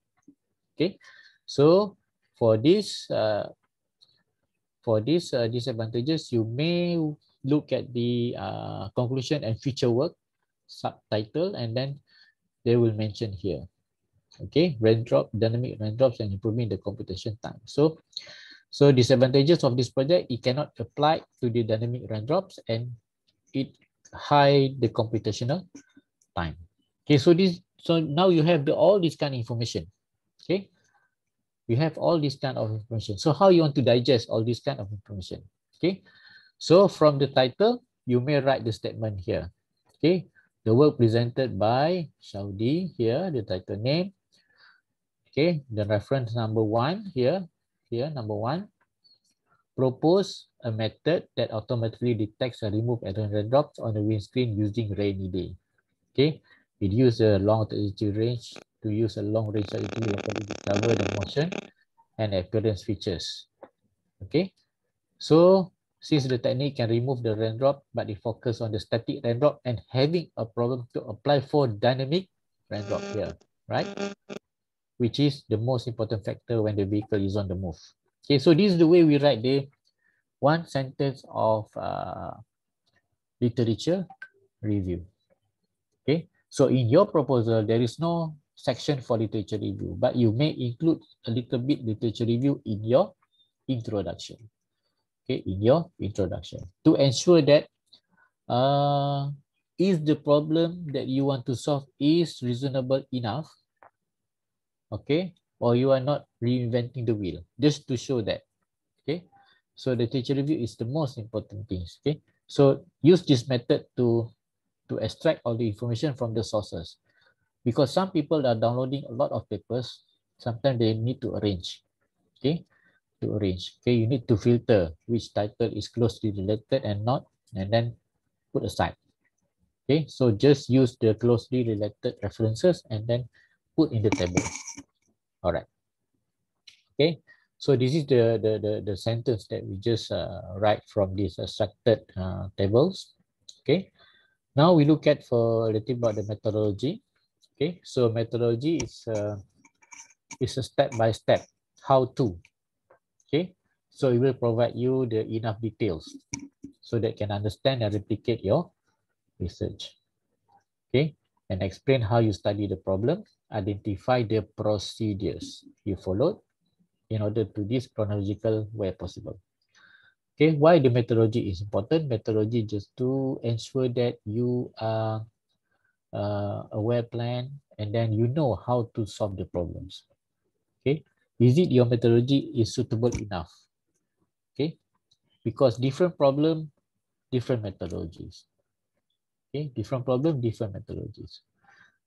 Speaker 2: Okay, so for this, uh, for this uh, disadvantages, you may look at the uh, conclusion and future work subtitle, and then they will mention here. Okay, raindrop, dynamic raindrops, and improving the computation time. So, so disadvantages of this project, it cannot apply to the dynamic raindrops, and it high the computational time. Okay, so this so now you have the, all this kind of information. Okay, you have all this kind of information. So how you want to digest all this kind of information? Okay, so from the title, you may write the statement here. Okay, the work presented by Saudi here, the title name. Okay, the reference number one here, here number one. Propose a method that automatically detects and remove errant red drops on the windscreen using rainy day. Okay, it uses a long longitude range to use a long range longitude locally discover the motion and appearance features. Okay, so since the technique can remove the raindrop, but it focuses on the static raindrop and having a problem to apply for dynamic raindrop here, right? Which is the most important factor when the vehicle is on the move. Okay, so this is the way we write the one sentence of uh, literature review. So in your proposal, there is no section for literature review, but you may include a little bit literature review in your introduction. Okay, in your introduction to ensure that uh, is the problem that you want to solve is reasonable enough, okay, or you are not reinventing the wheel, just to show that, okay. So the teacher review is the most important things, okay. So use this method to to extract all the information from the sources. Because some people are downloading a lot of papers, sometimes they need to arrange. Okay, to arrange. Okay, you need to filter which title is closely related and not, and then put aside. Okay, so just use the closely related references and then put in the table. All right. Okay, so this is the, the, the, the sentence that we just uh, write from these extracted uh, tables. Okay, now we look at for a little about the methodology. Okay, so methodology is a, uh, is a step by step how to. Okay, so it will provide you the enough details so that can understand and replicate your research. Okay, and explain how you study the problem, identify the procedures you followed in order to this chronological where possible. Okay, why the methodology is important? Methodology just to ensure that you are uh, aware plan and then you know how to solve the problems. Okay, is it your methodology is suitable enough? Okay, because different problem, different methodologies. Okay, different problem, different methodologies.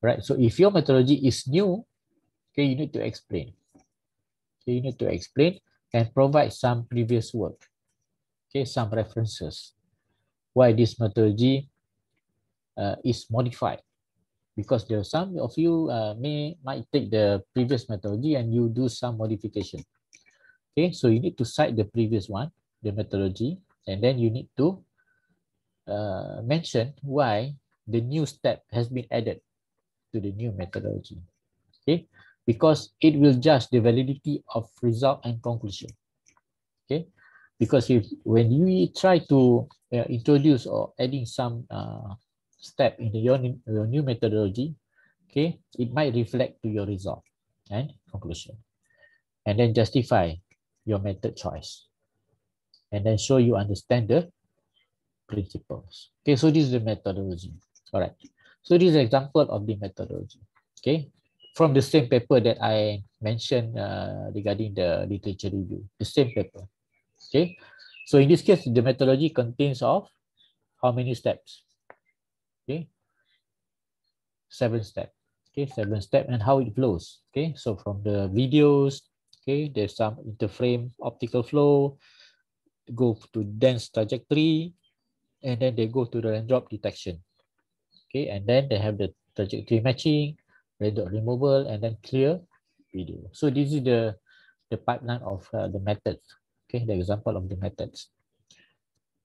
Speaker 2: Right, so if your methodology is new, okay, you need to explain. Okay, you need to explain and provide some previous work Okay, some references. Why this methodology uh, is modified? Because there are some of you uh, may might take the previous methodology and you do some modification. Okay, so you need to cite the previous one, the methodology, and then you need to uh, mention why the new step has been added to the new methodology. Okay, because it will judge the validity of result and conclusion. Okay, because if when you try to uh, introduce or adding some uh, step in your, new, your new methodology, okay, it might reflect to your result and conclusion. And then justify your method choice. And then show you understand the principles. Okay, so this is the methodology. All right. So this is an example of the methodology. Okay, from the same paper that I mentioned uh, regarding the literature review, the same paper. Okay, so in this case, the methodology contains of how many steps? Okay, seven steps. Okay, seven step and how it flows. Okay, so from the videos, okay, there's some interframe optical flow, go to dense trajectory, and then they go to the raindrop detection. Okay, and then they have the trajectory matching, raindrop removal, and then clear video. So this is the the pipeline of uh, the method Okay, the example of the methods.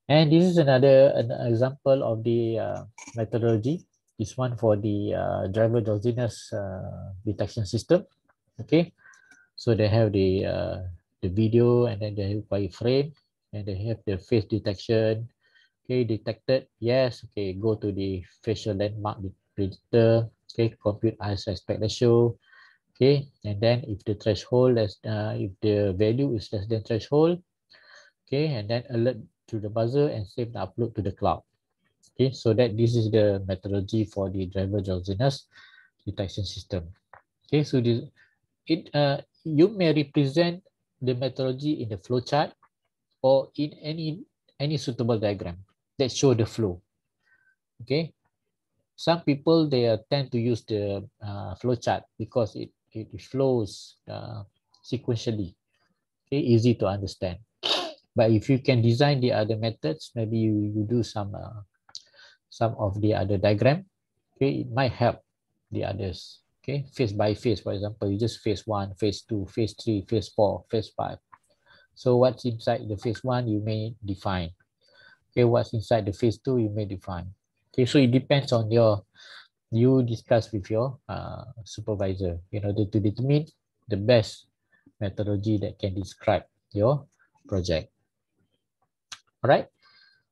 Speaker 2: And this is another an example of the uh, methodology. This one for the uh, driver drowsiness uh, detection system. Okay, so they have the uh, the video and then they have frame and they have the face detection. Okay, detected. Yes. Okay, go to the facial landmark predictor. Okay, compute eyes aspect ratio. okay and then if the threshold is uh, if the value is less than threshold okay and then alert to the buzzer and save the upload to the cloud okay so that this is the methodology for the driver drowsiness detection system okay so this it uh, you may represent the methodology in the flow chart or in any any suitable diagram that show the flow okay some people they tend to use the uh, flow chart because it it flows uh, sequentially okay easy to understand but if you can design the other methods maybe you, you do some uh, some of the other diagram okay it might help the others okay phase by phase for example you just phase one phase two phase three phase four phase five so what's inside the phase one you may define okay what's inside the phase two you may define okay so it depends on your you discuss with your uh, supervisor in order to determine the best methodology that can describe your project. All right.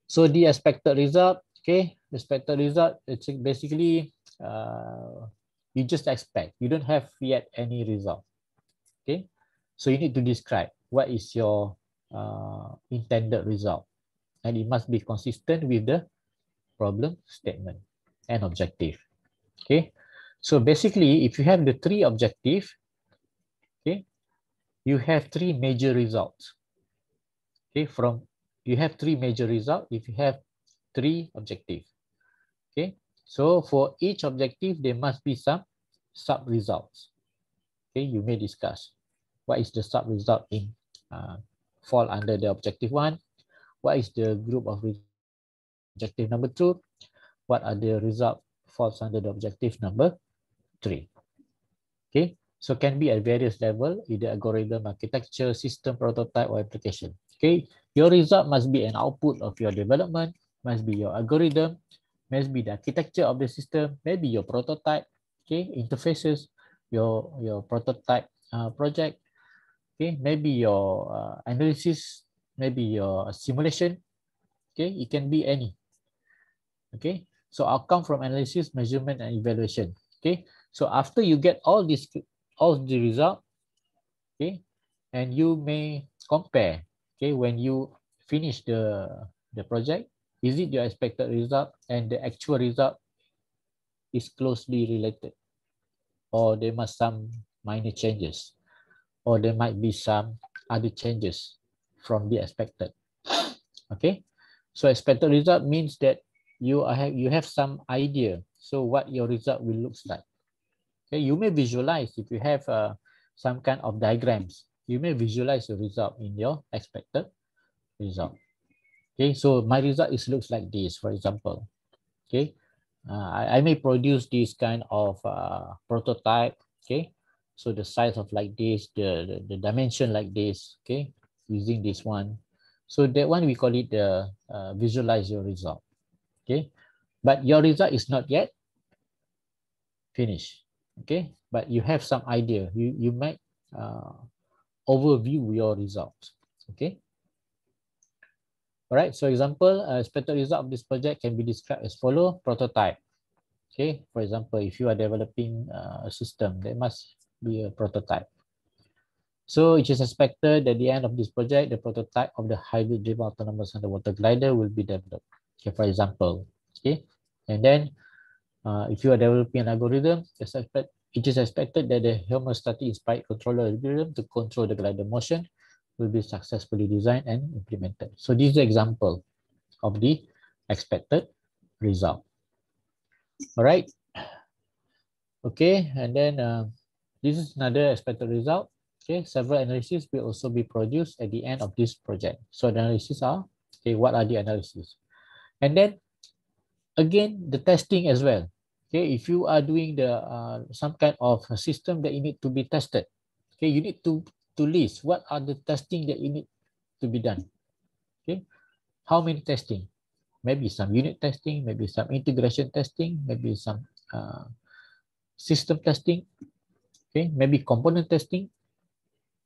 Speaker 2: So the expected result, okay, the expected result, it's basically uh, you just expect. You don't have yet any result, okay? So you need to describe what is your uh, intended result. And it must be consistent with the problem statement and objective. Okay, so basically, if you have the three objective, okay, you have three major results. Okay, from you have three major results if you have three objective. Okay, so for each objective, there must be some sub results. Okay, you may discuss what is the sub result in uh, fall under the objective one, what is the group of objective number two, what are the result falls under the objective number three. Okay, so can be at various level, either algorithm, architecture, system, prototype, or application. Okay, your result must be an output of your development, must be your algorithm, must be the architecture of the system, maybe your prototype, okay, interfaces, your your prototype uh, project, okay, maybe your uh, analysis, maybe your simulation, okay, it can be any. Okay, So outcome from analysis, measurement, and evaluation. Okay. So after you get all this, all the result, okay, and you may compare. Okay, when you finish the the project, is it your expected result and the actual result is closely related, or there must some minor changes, or there might be some other changes from the expected. Okay, so expected result means that you have you have some idea so what your result will looks like okay you may visualize if you have uh, some kind of diagrams you may visualize your result in your expected result okay so my result is looks like this for example okay uh, I, I may produce this kind of uh, prototype okay so the size of like this the, the the dimension like this okay using this one so that one we call it the uh, visualize your result okay? But your result is not yet finished, okay? But you have some idea. You, you might uh, overview your result, okay? All right, so example, uh, expected result of this project can be described as follow, prototype. Okay, for example, if you are developing uh, a system, there must be a prototype. So it is expected that at the end of this project, the prototype of the hybrid driven autonomous underwater glider will be developed okay, for example. Okay, and then uh, if you are developing an algorithm, it's expect, it is expected that the homeostatic inspired controller algorithm to control the glider motion will be successfully designed and implemented. So this is an example of the expected result. All right. Okay, and then uh, this is another expected result. Okay, several analyses will also be produced at the end of this project. So the analyses are, okay, what are the analyses? and then again the testing as well okay if you are doing the uh, some kind of a system that you need to be tested okay you need to to list what are the testing that you need to be done okay how many testing maybe some unit testing maybe some integration testing maybe some uh, system testing okay maybe component testing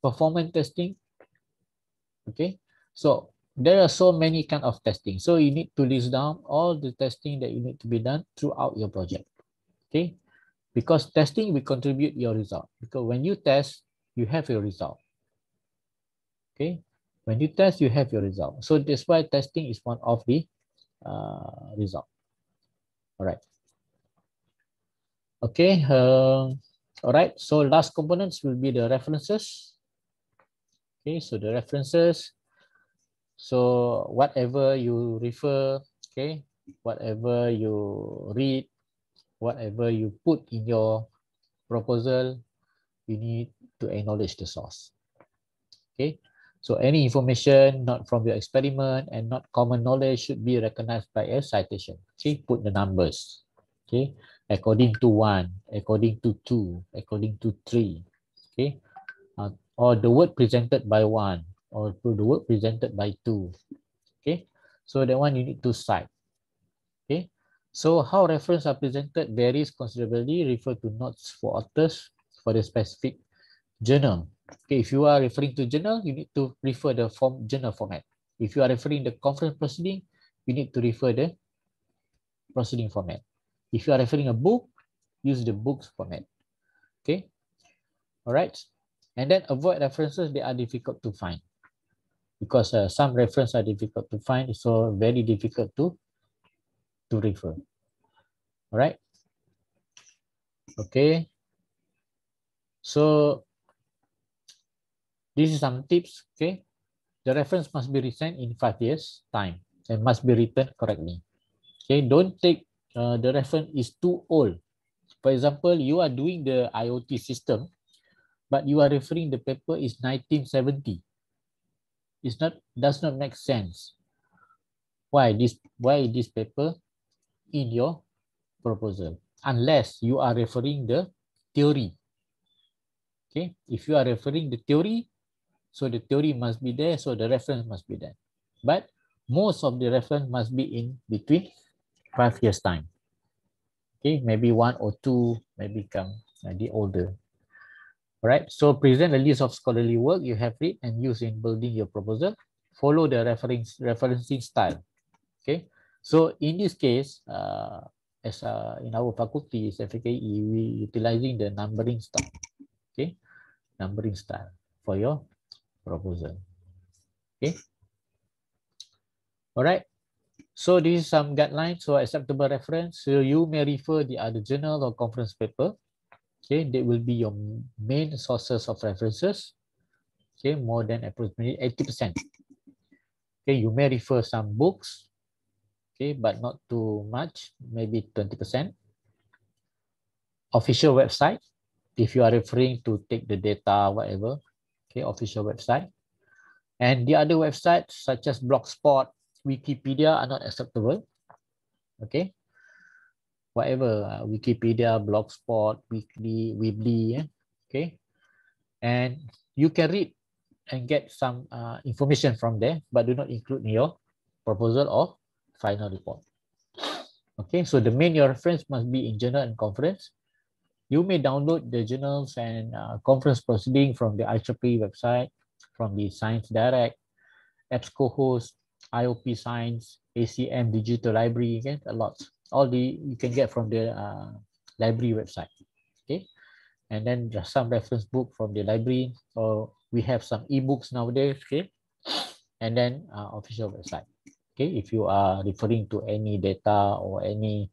Speaker 2: performance testing okay so there are so many kind of testing. So you need to list down all the testing that you need to be done throughout your project. Okay. Because testing will contribute your result. Because when you test, you have your result. Okay. When you test, you have your result. So that's why testing is one of the uh, result. All right. Okay. Uh, um, all right. So last components will be the references. Okay. So the references so whatever you refer, okay, whatever you read, whatever you put in your proposal, you need to acknowledge the source. Okay, so any information not from your experiment and not common knowledge should be recognized by a citation. Okay, put the numbers. Okay, according to one, according to two, according to three. Okay, uh, or the word presented by one, or the work presented by two. Okay, so that one you need to cite. Okay, so how reference are presented varies considerably. Refer to notes for authors for the specific journal. Okay, if you are referring to journal, you need to refer the form journal format. If you are referring the conference proceeding, you need to refer the proceeding format. If you are referring a book, use the book's format. Okay, all right. And then avoid references that are difficult to find because uh, some reference are difficult to find, so very difficult to, to refer. All right. Okay. So this is some tips. Okay. The reference must be recent in five years time and must be written correctly. Okay. Don't take uh, the reference is too old. For example, you are doing the IoT system, but you are referring the paper is 1970 is not does not make sense. Why this why this paper in your proposal unless you are referring the theory. Okay, if you are referring the theory, so the theory must be there, so the reference must be there. But most of the reference must be in between five years time. Okay, maybe one or two, maybe come the older all right, so present a list of scholarly work you have read and used in building your proposal. Follow the reference referencing style. Okay, so in this case, uh, as uh, in our faculty is FKE, we utilizing the numbering style. Okay, numbering style for your proposal. Okay. All right. So this is some guidelines for acceptable reference. So you may refer the other journal or conference paper Okay, they will be your main sources of references. Okay, more than approximately 80%. Okay, you may refer some books, okay, but not too much, maybe 20%. Official website, if you are referring to take the data, whatever, okay, official website. And the other websites such as Blogspot, Wikipedia are not acceptable. Okay, whatever, uh, Wikipedia, Blogspot, Weekly, Weebly, yeah? okay? And you can read and get some uh, information from there, but do not include in your proposal or final report. Okay, so the main your reference must be in journal and conference. You may download the journals and uh, conference proceeding from the IEEE website, from the Science Direct, host, IOP Science, ACM Digital Library, again, a lot all the you can get from the uh, library website. Okay, and then some reference book from the library, or we have some ebooks nowadays. Okay, and then uh, official website. Okay, if you are referring to any data or any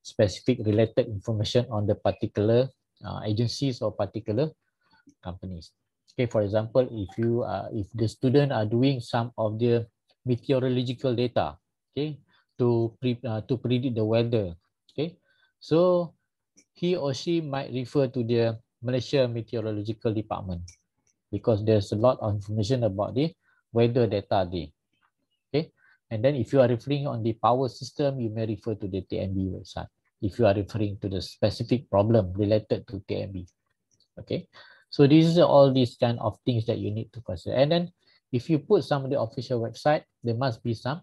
Speaker 2: specific related information on the particular uh, agencies or particular companies. Okay, for example, if you uh, if the student are doing some of the meteorological data, okay, to pre uh, to predict the weather. Okay, so he or she might refer to the Malaysia Meteorological Department because there's a lot of information about the weather data there. Okay, and then if you are referring on the power system, you may refer to the TMB website if you are referring to the specific problem related to TMB. Okay, so these are all these kind of things that you need to consider. And then if you put some of the official website, there must be some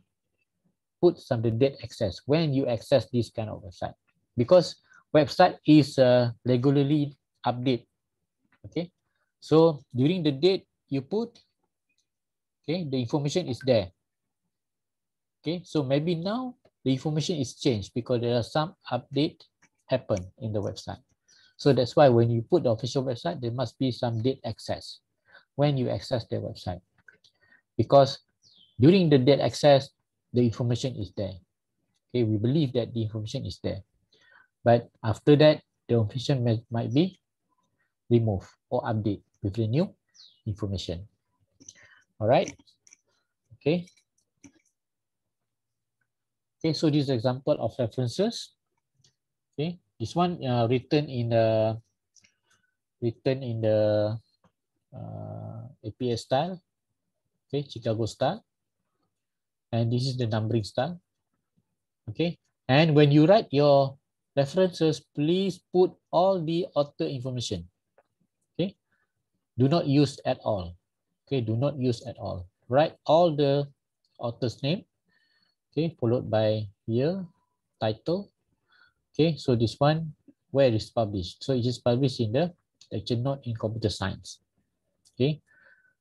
Speaker 2: Put some the date access when you access this kind of website because website is uh, regularly update okay so during the date you put okay the information is there okay so maybe now the information is changed because there are some update happen in the website so that's why when you put the official website there must be some date access when you access the website because during the date access the information is there. Okay, we believe that the information is there. But after that, the information may, might be removed or update with the new information. All right. Okay. Okay, so this example of references. Okay, this one uh, written in the written in the uh, APS style. Okay, Chicago style and this is the numbering style. Okay, and when you write your references, please put all the author information. Okay, do not use at all. Okay, do not use at all. Write all the author's name. Okay, followed by year, title. Okay, so this one, where it is published. So it is published in the lecture note in computer science. Okay,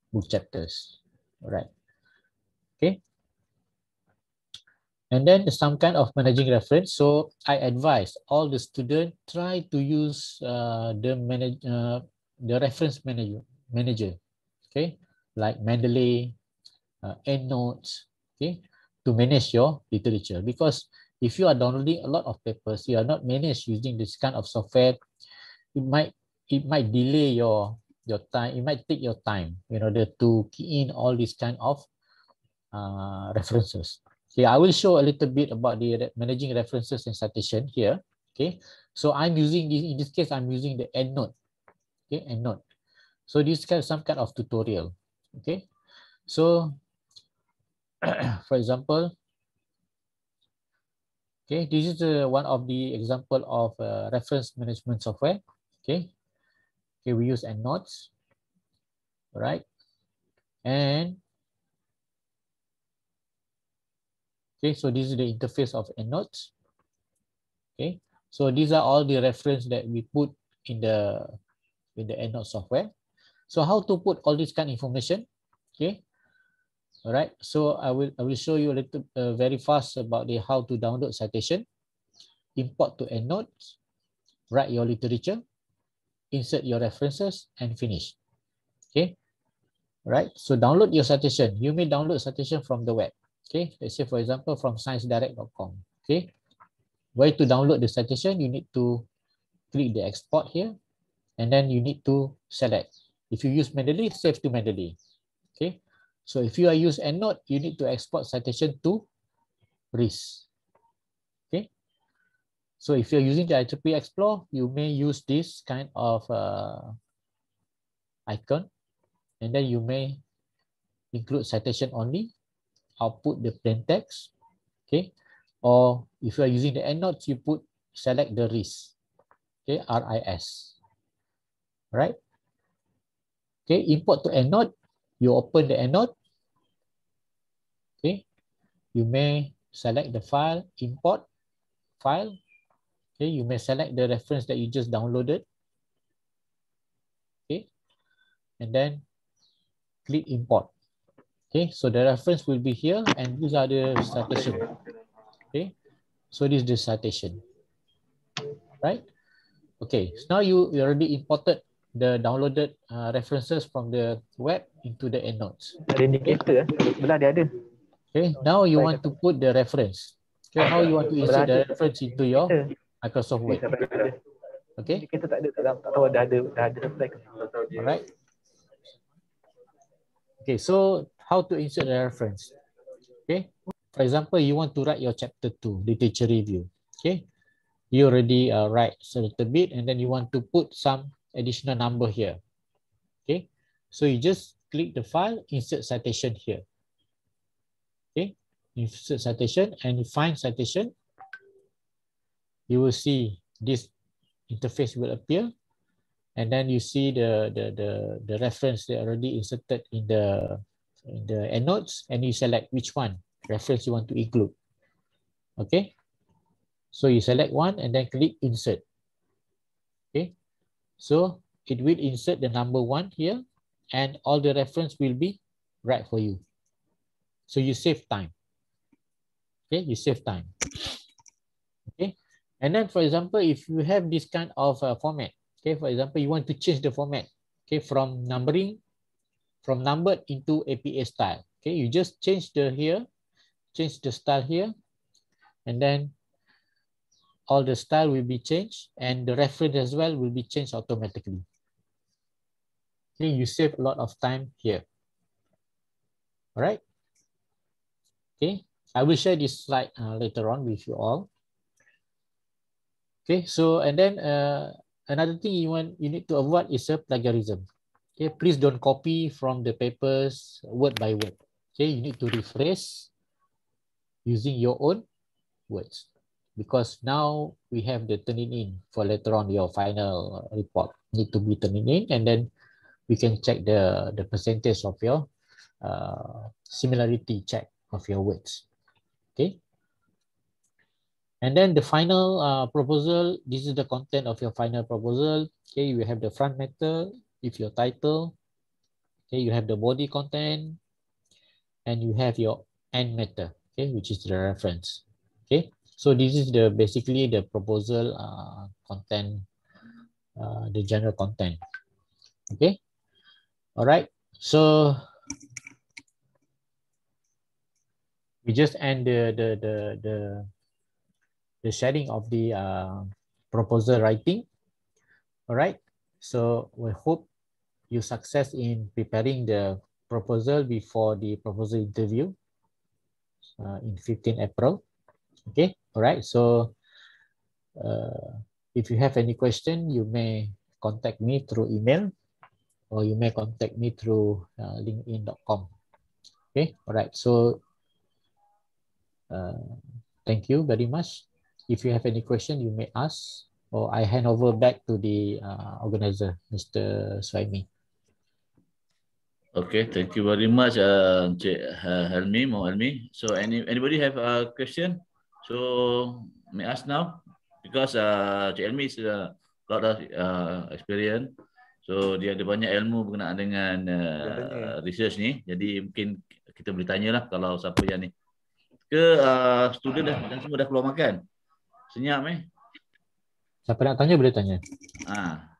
Speaker 2: book chapters. All right. Okay, and then some kind of managing reference. So I advise all the student try to use uh, the manage uh, the reference manager manager, okay, like Mendeley, uh, EndNotes, okay, to manage your literature. Because if you are downloading a lot of papers, you are not managed using this kind of software. It might it might delay your your time. It might take your time in order to key in all these kind of uh, references. Okay, I will show a little bit about the managing references and citation here. Okay, so I'm using, in this case, I'm using the EndNote. Okay, EndNote. So this kind of some kind of tutorial. Okay, so for example, okay, this is the, uh, one of the example of uh, reference management software. Okay, okay, we use EndNotes, right? And Okay, so this is the interface of EndNotes. Okay, so these are all the reference that we put in the in the EndNote software. So how to put all this kind of information? Okay, all right. So I will I will show you a little uh, very fast about the how to download citation, import to EndNotes, write your literature, insert your references, and finish. Okay, all right. So download your citation. You may download citation from the web. Okay, let's say for example from sciencedirect.com. Okay, where to download the citation, you need to click the export here and then you need to select. If you use Mendeley, save to Mendeley. Okay, so if you are use EndNote, you need to export citation to RIS. Okay, so if you're using the IEEE Explore, you may use this kind of uh, icon and then you may include citation only output the plain text. Okay. Or if you are using the endnotes, you put select the RIS. Okay, RIS. Right? Okay, import to endnote. You open the endnote. Okay. You may select the file, import file. Okay, you may select the reference that you just downloaded. Okay. And then click import. Okay, so the reference will be here and these are the citation. Okay, so this is the citation, right? Okay, so now you, you already imported the downloaded uh, references from the web into the endnotes. indicator, okay. Okay, now you want to put the reference. Okay, how you want to insert the reference into your Microsoft Word. Okay. Kita tak ada, tak tahu dah ada, ada supply ke. Alright. Okay, so how to insert the reference. Okay. For example, you want to write your chapter 2, literature review. Okay. You already uh, write a little bit and then you want to put some additional number here. Okay. So you just click the file, insert citation here. Okay. Insert citation and you find citation. You will see this interface will appear and then you see the the the, the reference they already inserted in the in the endnotes and you select which one reference you want to include. Okay. So you select one and then click insert. Okay. So it will insert the number one here and all the reference will be right for you. So you save time. Okay, you save time. Okay. And then for example, if you have this kind of uh, format, okay, for example, you want to change the format, okay, from numbering from numbered into APA style. Okay, you just change the here, change the style here, and then all the style will be changed and the reference as well will be changed automatically. Okay, you save a lot of time here. All right. Okay, I will share this slide uh, later on with you all. Okay, so and then uh, another thing you want you need to avoid is a plagiarism. Okay, please don't copy from the papers word by word. Okay, you need to rephrase using your own words because now we have the turning in for later on your final report need to be turning in and then we can check the, the percentage of your uh, similarity check of your words. Okay. And then the final uh, proposal, this is the content of your final proposal. Okay, you have the front matter, with your title. Okay, you have the body content and you have your end matter, okay, which is the reference. Okay, so this is the basically the proposal uh, content, uh, the general content. Okay, all right, so we just end the the the the, the sharing of the uh, proposal writing. All right, so we hope you success in preparing the proposal before the proposal interview uh, in 15 April. Okay, all right. So uh, if you have any question, you may contact me through email or you may contact me through uh, linkedin.com. Okay, all right. So uh, thank you very much. If you have any question, you may ask or I hand over back to the uh, organizer, Mr.
Speaker 1: Swaimi. Okay, thank you very much, uh, Encik uh, Helmi, Mohd Helmi. So, any, anybody have a question? So, may ask now? Because uh, Encik Helmi is uh, a lot of uh, experience. So, dia ada banyak ilmu berkenaan dengan uh, research ni. Jadi, mungkin kita boleh tanya lah kalau siapa yang ni. Ke uh, student dah, dan semua dah keluar makan. Senyap eh.
Speaker 2: Siapa nak tanya, boleh tanya.
Speaker 1: Ah.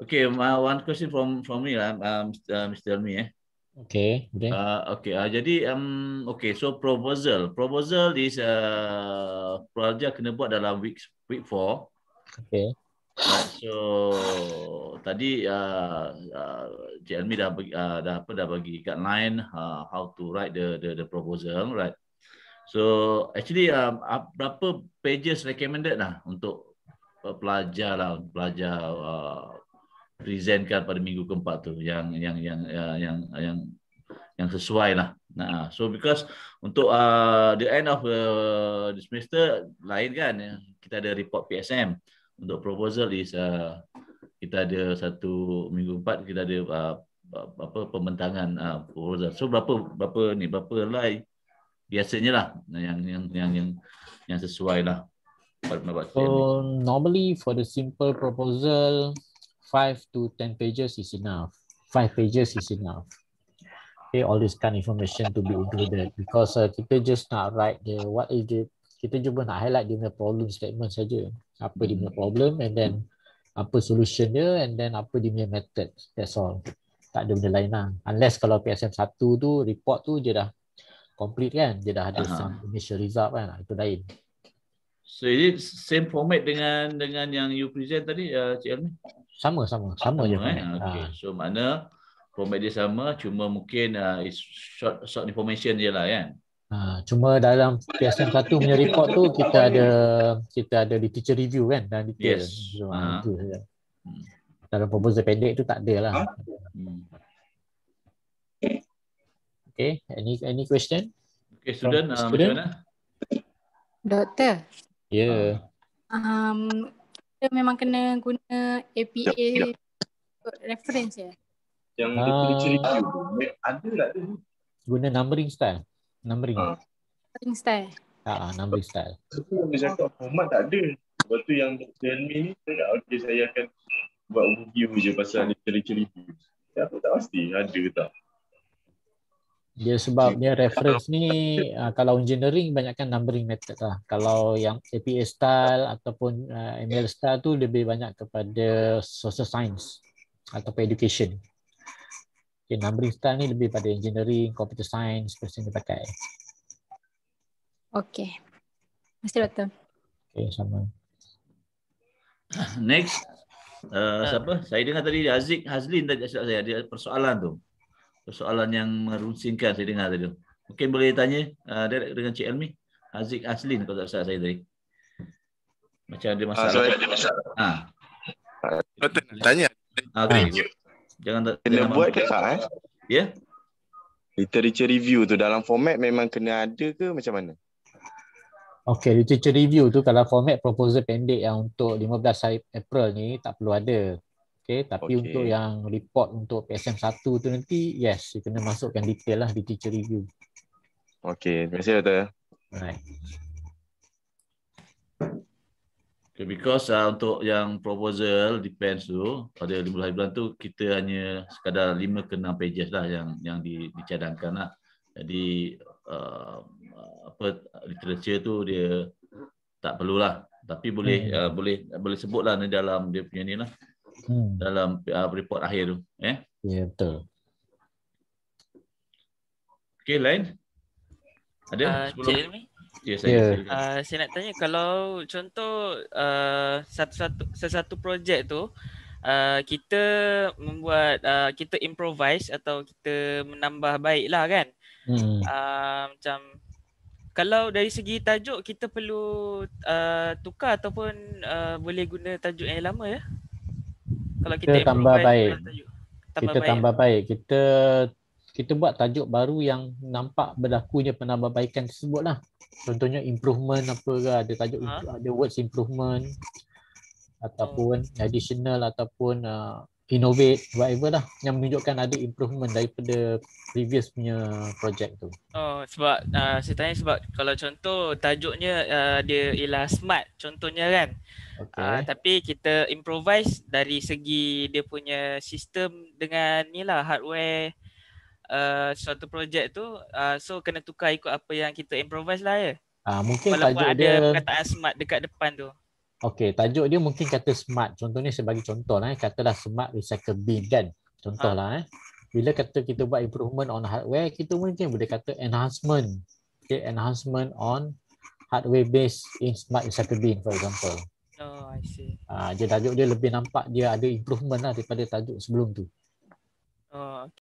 Speaker 1: Okay, my uh, one question from from me lah, um, uh, Mr. Almi eh. Okay. Then. Uh, okay. Uh, jadi um, okay. So proposal, proposal is uh, project kena buat dalam week week four. Okay. so tadi uh, uh, Almi dah bagi, uh, dah apa dah bagi guideline uh, how to write the the, the proposal, right? So actually um, uh, berapa pages recommended lah untuk uh, pelajar lah pelajar uh, presentkan pada minggu keempat tu yang yang yang yang uh, yang yang, yang sesuai lah. Nah, so because untuk uh, the end of uh, the semester lain kan ya. kita ada report PSM untuk proposal is uh, kita ada satu minggu empat kita ada uh, apa pembentangan uh, proposal. So berapa berapa ni berapa lain biasanya lah yang yang yang yang yang sesuai lah. So
Speaker 2: normally for the simple proposal five to ten pages is enough. Five pages is enough. Okay, all this kind of information to be included because uh, kita just nak write the what is the kita cuma nak highlight dia punya problem statement saja. Apa dia punya problem and then apa solution dia and then apa dia punya method. That's all. Tak ada benda lain lah. Unless kalau PSM 1 tu, report tu dia dah complete kan. Dia dah ada uh-huh. some initial result kan. Itu lain.
Speaker 1: So, is it same format dengan dengan yang you present tadi, uh, Cik Elmi?
Speaker 2: sama sama ah, sama je eh? okay. Ah.
Speaker 1: so mana format dia sama cuma mungkin uh, short short information je lah kan
Speaker 2: ha. cuma dalam PSM satu punya report tu kita ada kita ada di teacher review kan dan detail yes.
Speaker 4: so, ha. itu
Speaker 1: saja. Hmm.
Speaker 2: dalam proposal pendek tu tak ada lah ha? okay. any any question okay student, uh, student? macam Doktor. Ya. Yeah.
Speaker 3: Um, kita memang kena guna APA yep, yep. reference ya.
Speaker 1: Yang uh, dia kena cerita uh, ada tak tu?
Speaker 2: Guna numbering style. Numbering. Uh. Numbering style. Ha, uh, numbering style.
Speaker 4: Itu yang dia cakap, format oh, tak ada.
Speaker 1: Lepas tu yang Dr. Elmi ni, saya kata, okay, saya akan buat review je pasal
Speaker 4: literature review. Tapi tak pasti ada ke tak
Speaker 2: dia sebabnya reference ni ah, kalau engineering banyakkan numbering method lah. Kalau yang APA style ataupun uh, ah, ML style tu lebih banyak kepada social science atau education. Okay, numbering style ni lebih pada engineering, computer science seperti yang dipakai.
Speaker 3: Okay. masih betul.
Speaker 2: Okay,
Speaker 1: sama. Next. Uh, siapa? Saya dengar tadi Aziz Hazlin tadi saya ada persoalan tu persoalan yang merunsingkan saya dengar tadi. Mungkin boleh tanya uh, dengan Cik Elmi, Haziq Aslin kalau tak salah saya tadi. Macam ada masalah. Ah, saya Ha. Ah. Tanya. Ah, tanya. Okay. Jangan tak kena jangan buat ke tak eh? Ya. Yeah? Literature review tu dalam format memang kena ada ke macam mana?
Speaker 2: Okay, literature review tu kalau format proposal pendek yang untuk 15 April ni tak perlu ada. Okay, tapi okay. untuk yang report untuk PSM 1 tu nanti, yes, you kena masukkan detail lah di teacher review.
Speaker 1: Okay, terima kasih, Doktor. Okay, because uh, untuk yang proposal depends tu, pada bulan bulan tu kita hanya sekadar 5 ke 6 pages lah yang yang di, dicadangkan lah. Jadi, uh, apa literature tu dia tak perlulah. Tapi boleh hmm. uh, boleh boleh sebutlah ni dalam dia punya ni lah. Hmm. dalam uh, report akhir tu. Eh? Ya, yeah, betul. Okay, lain?
Speaker 4: Ada? Uh, Cik Ya, yeah, saya. Uh, saya nak tanya kalau contoh uh, satu-satu, sesatu projek tu, Uh, kita membuat uh, kita improvise atau kita menambah baik lah kan hmm. uh, macam kalau dari segi tajuk kita perlu uh, tukar ataupun uh, boleh guna tajuk yang lama ya kalau kita, kita tambah baik, baik.
Speaker 2: Tambah kita baik. tambah baik kita kita buat tajuk baru yang nampak berlakunya penambahbaikan tersebut lah. contohnya improvement apa ke ada tajuk ha? ada words improvement ataupun oh. additional ataupun uh, innovate whatever lah yang menunjukkan ada improvement daripada previous punya project tu.
Speaker 4: Oh sebab uh, saya tanya sebab kalau contoh tajuknya uh, dia ialah smart contohnya kan. Okay. Uh, ah, tapi kita improvise dari segi dia punya sistem dengan ni lah hardware uh, suatu projek tu uh, so kena tukar ikut apa yang kita improvise lah ya.
Speaker 2: Ah uh, mungkin Walaupun tajuk ada dia ada perkataan
Speaker 4: smart dekat depan tu.
Speaker 2: Okey, tajuk dia mungkin kata smart. Contoh ni sebagai contoh lah. Eh. Katalah smart recycle bin kan. Contoh lah. Ha. Eh. Bila kata kita buat improvement on hardware, kita mungkin boleh kata enhancement. Okay, enhancement on hardware based in smart recycle bin for example.
Speaker 4: Oh, I see.
Speaker 2: Ah, uh, tajuk dia lebih nampak dia ada improvement lah daripada tajuk sebelum tu.
Speaker 4: Oh, okay.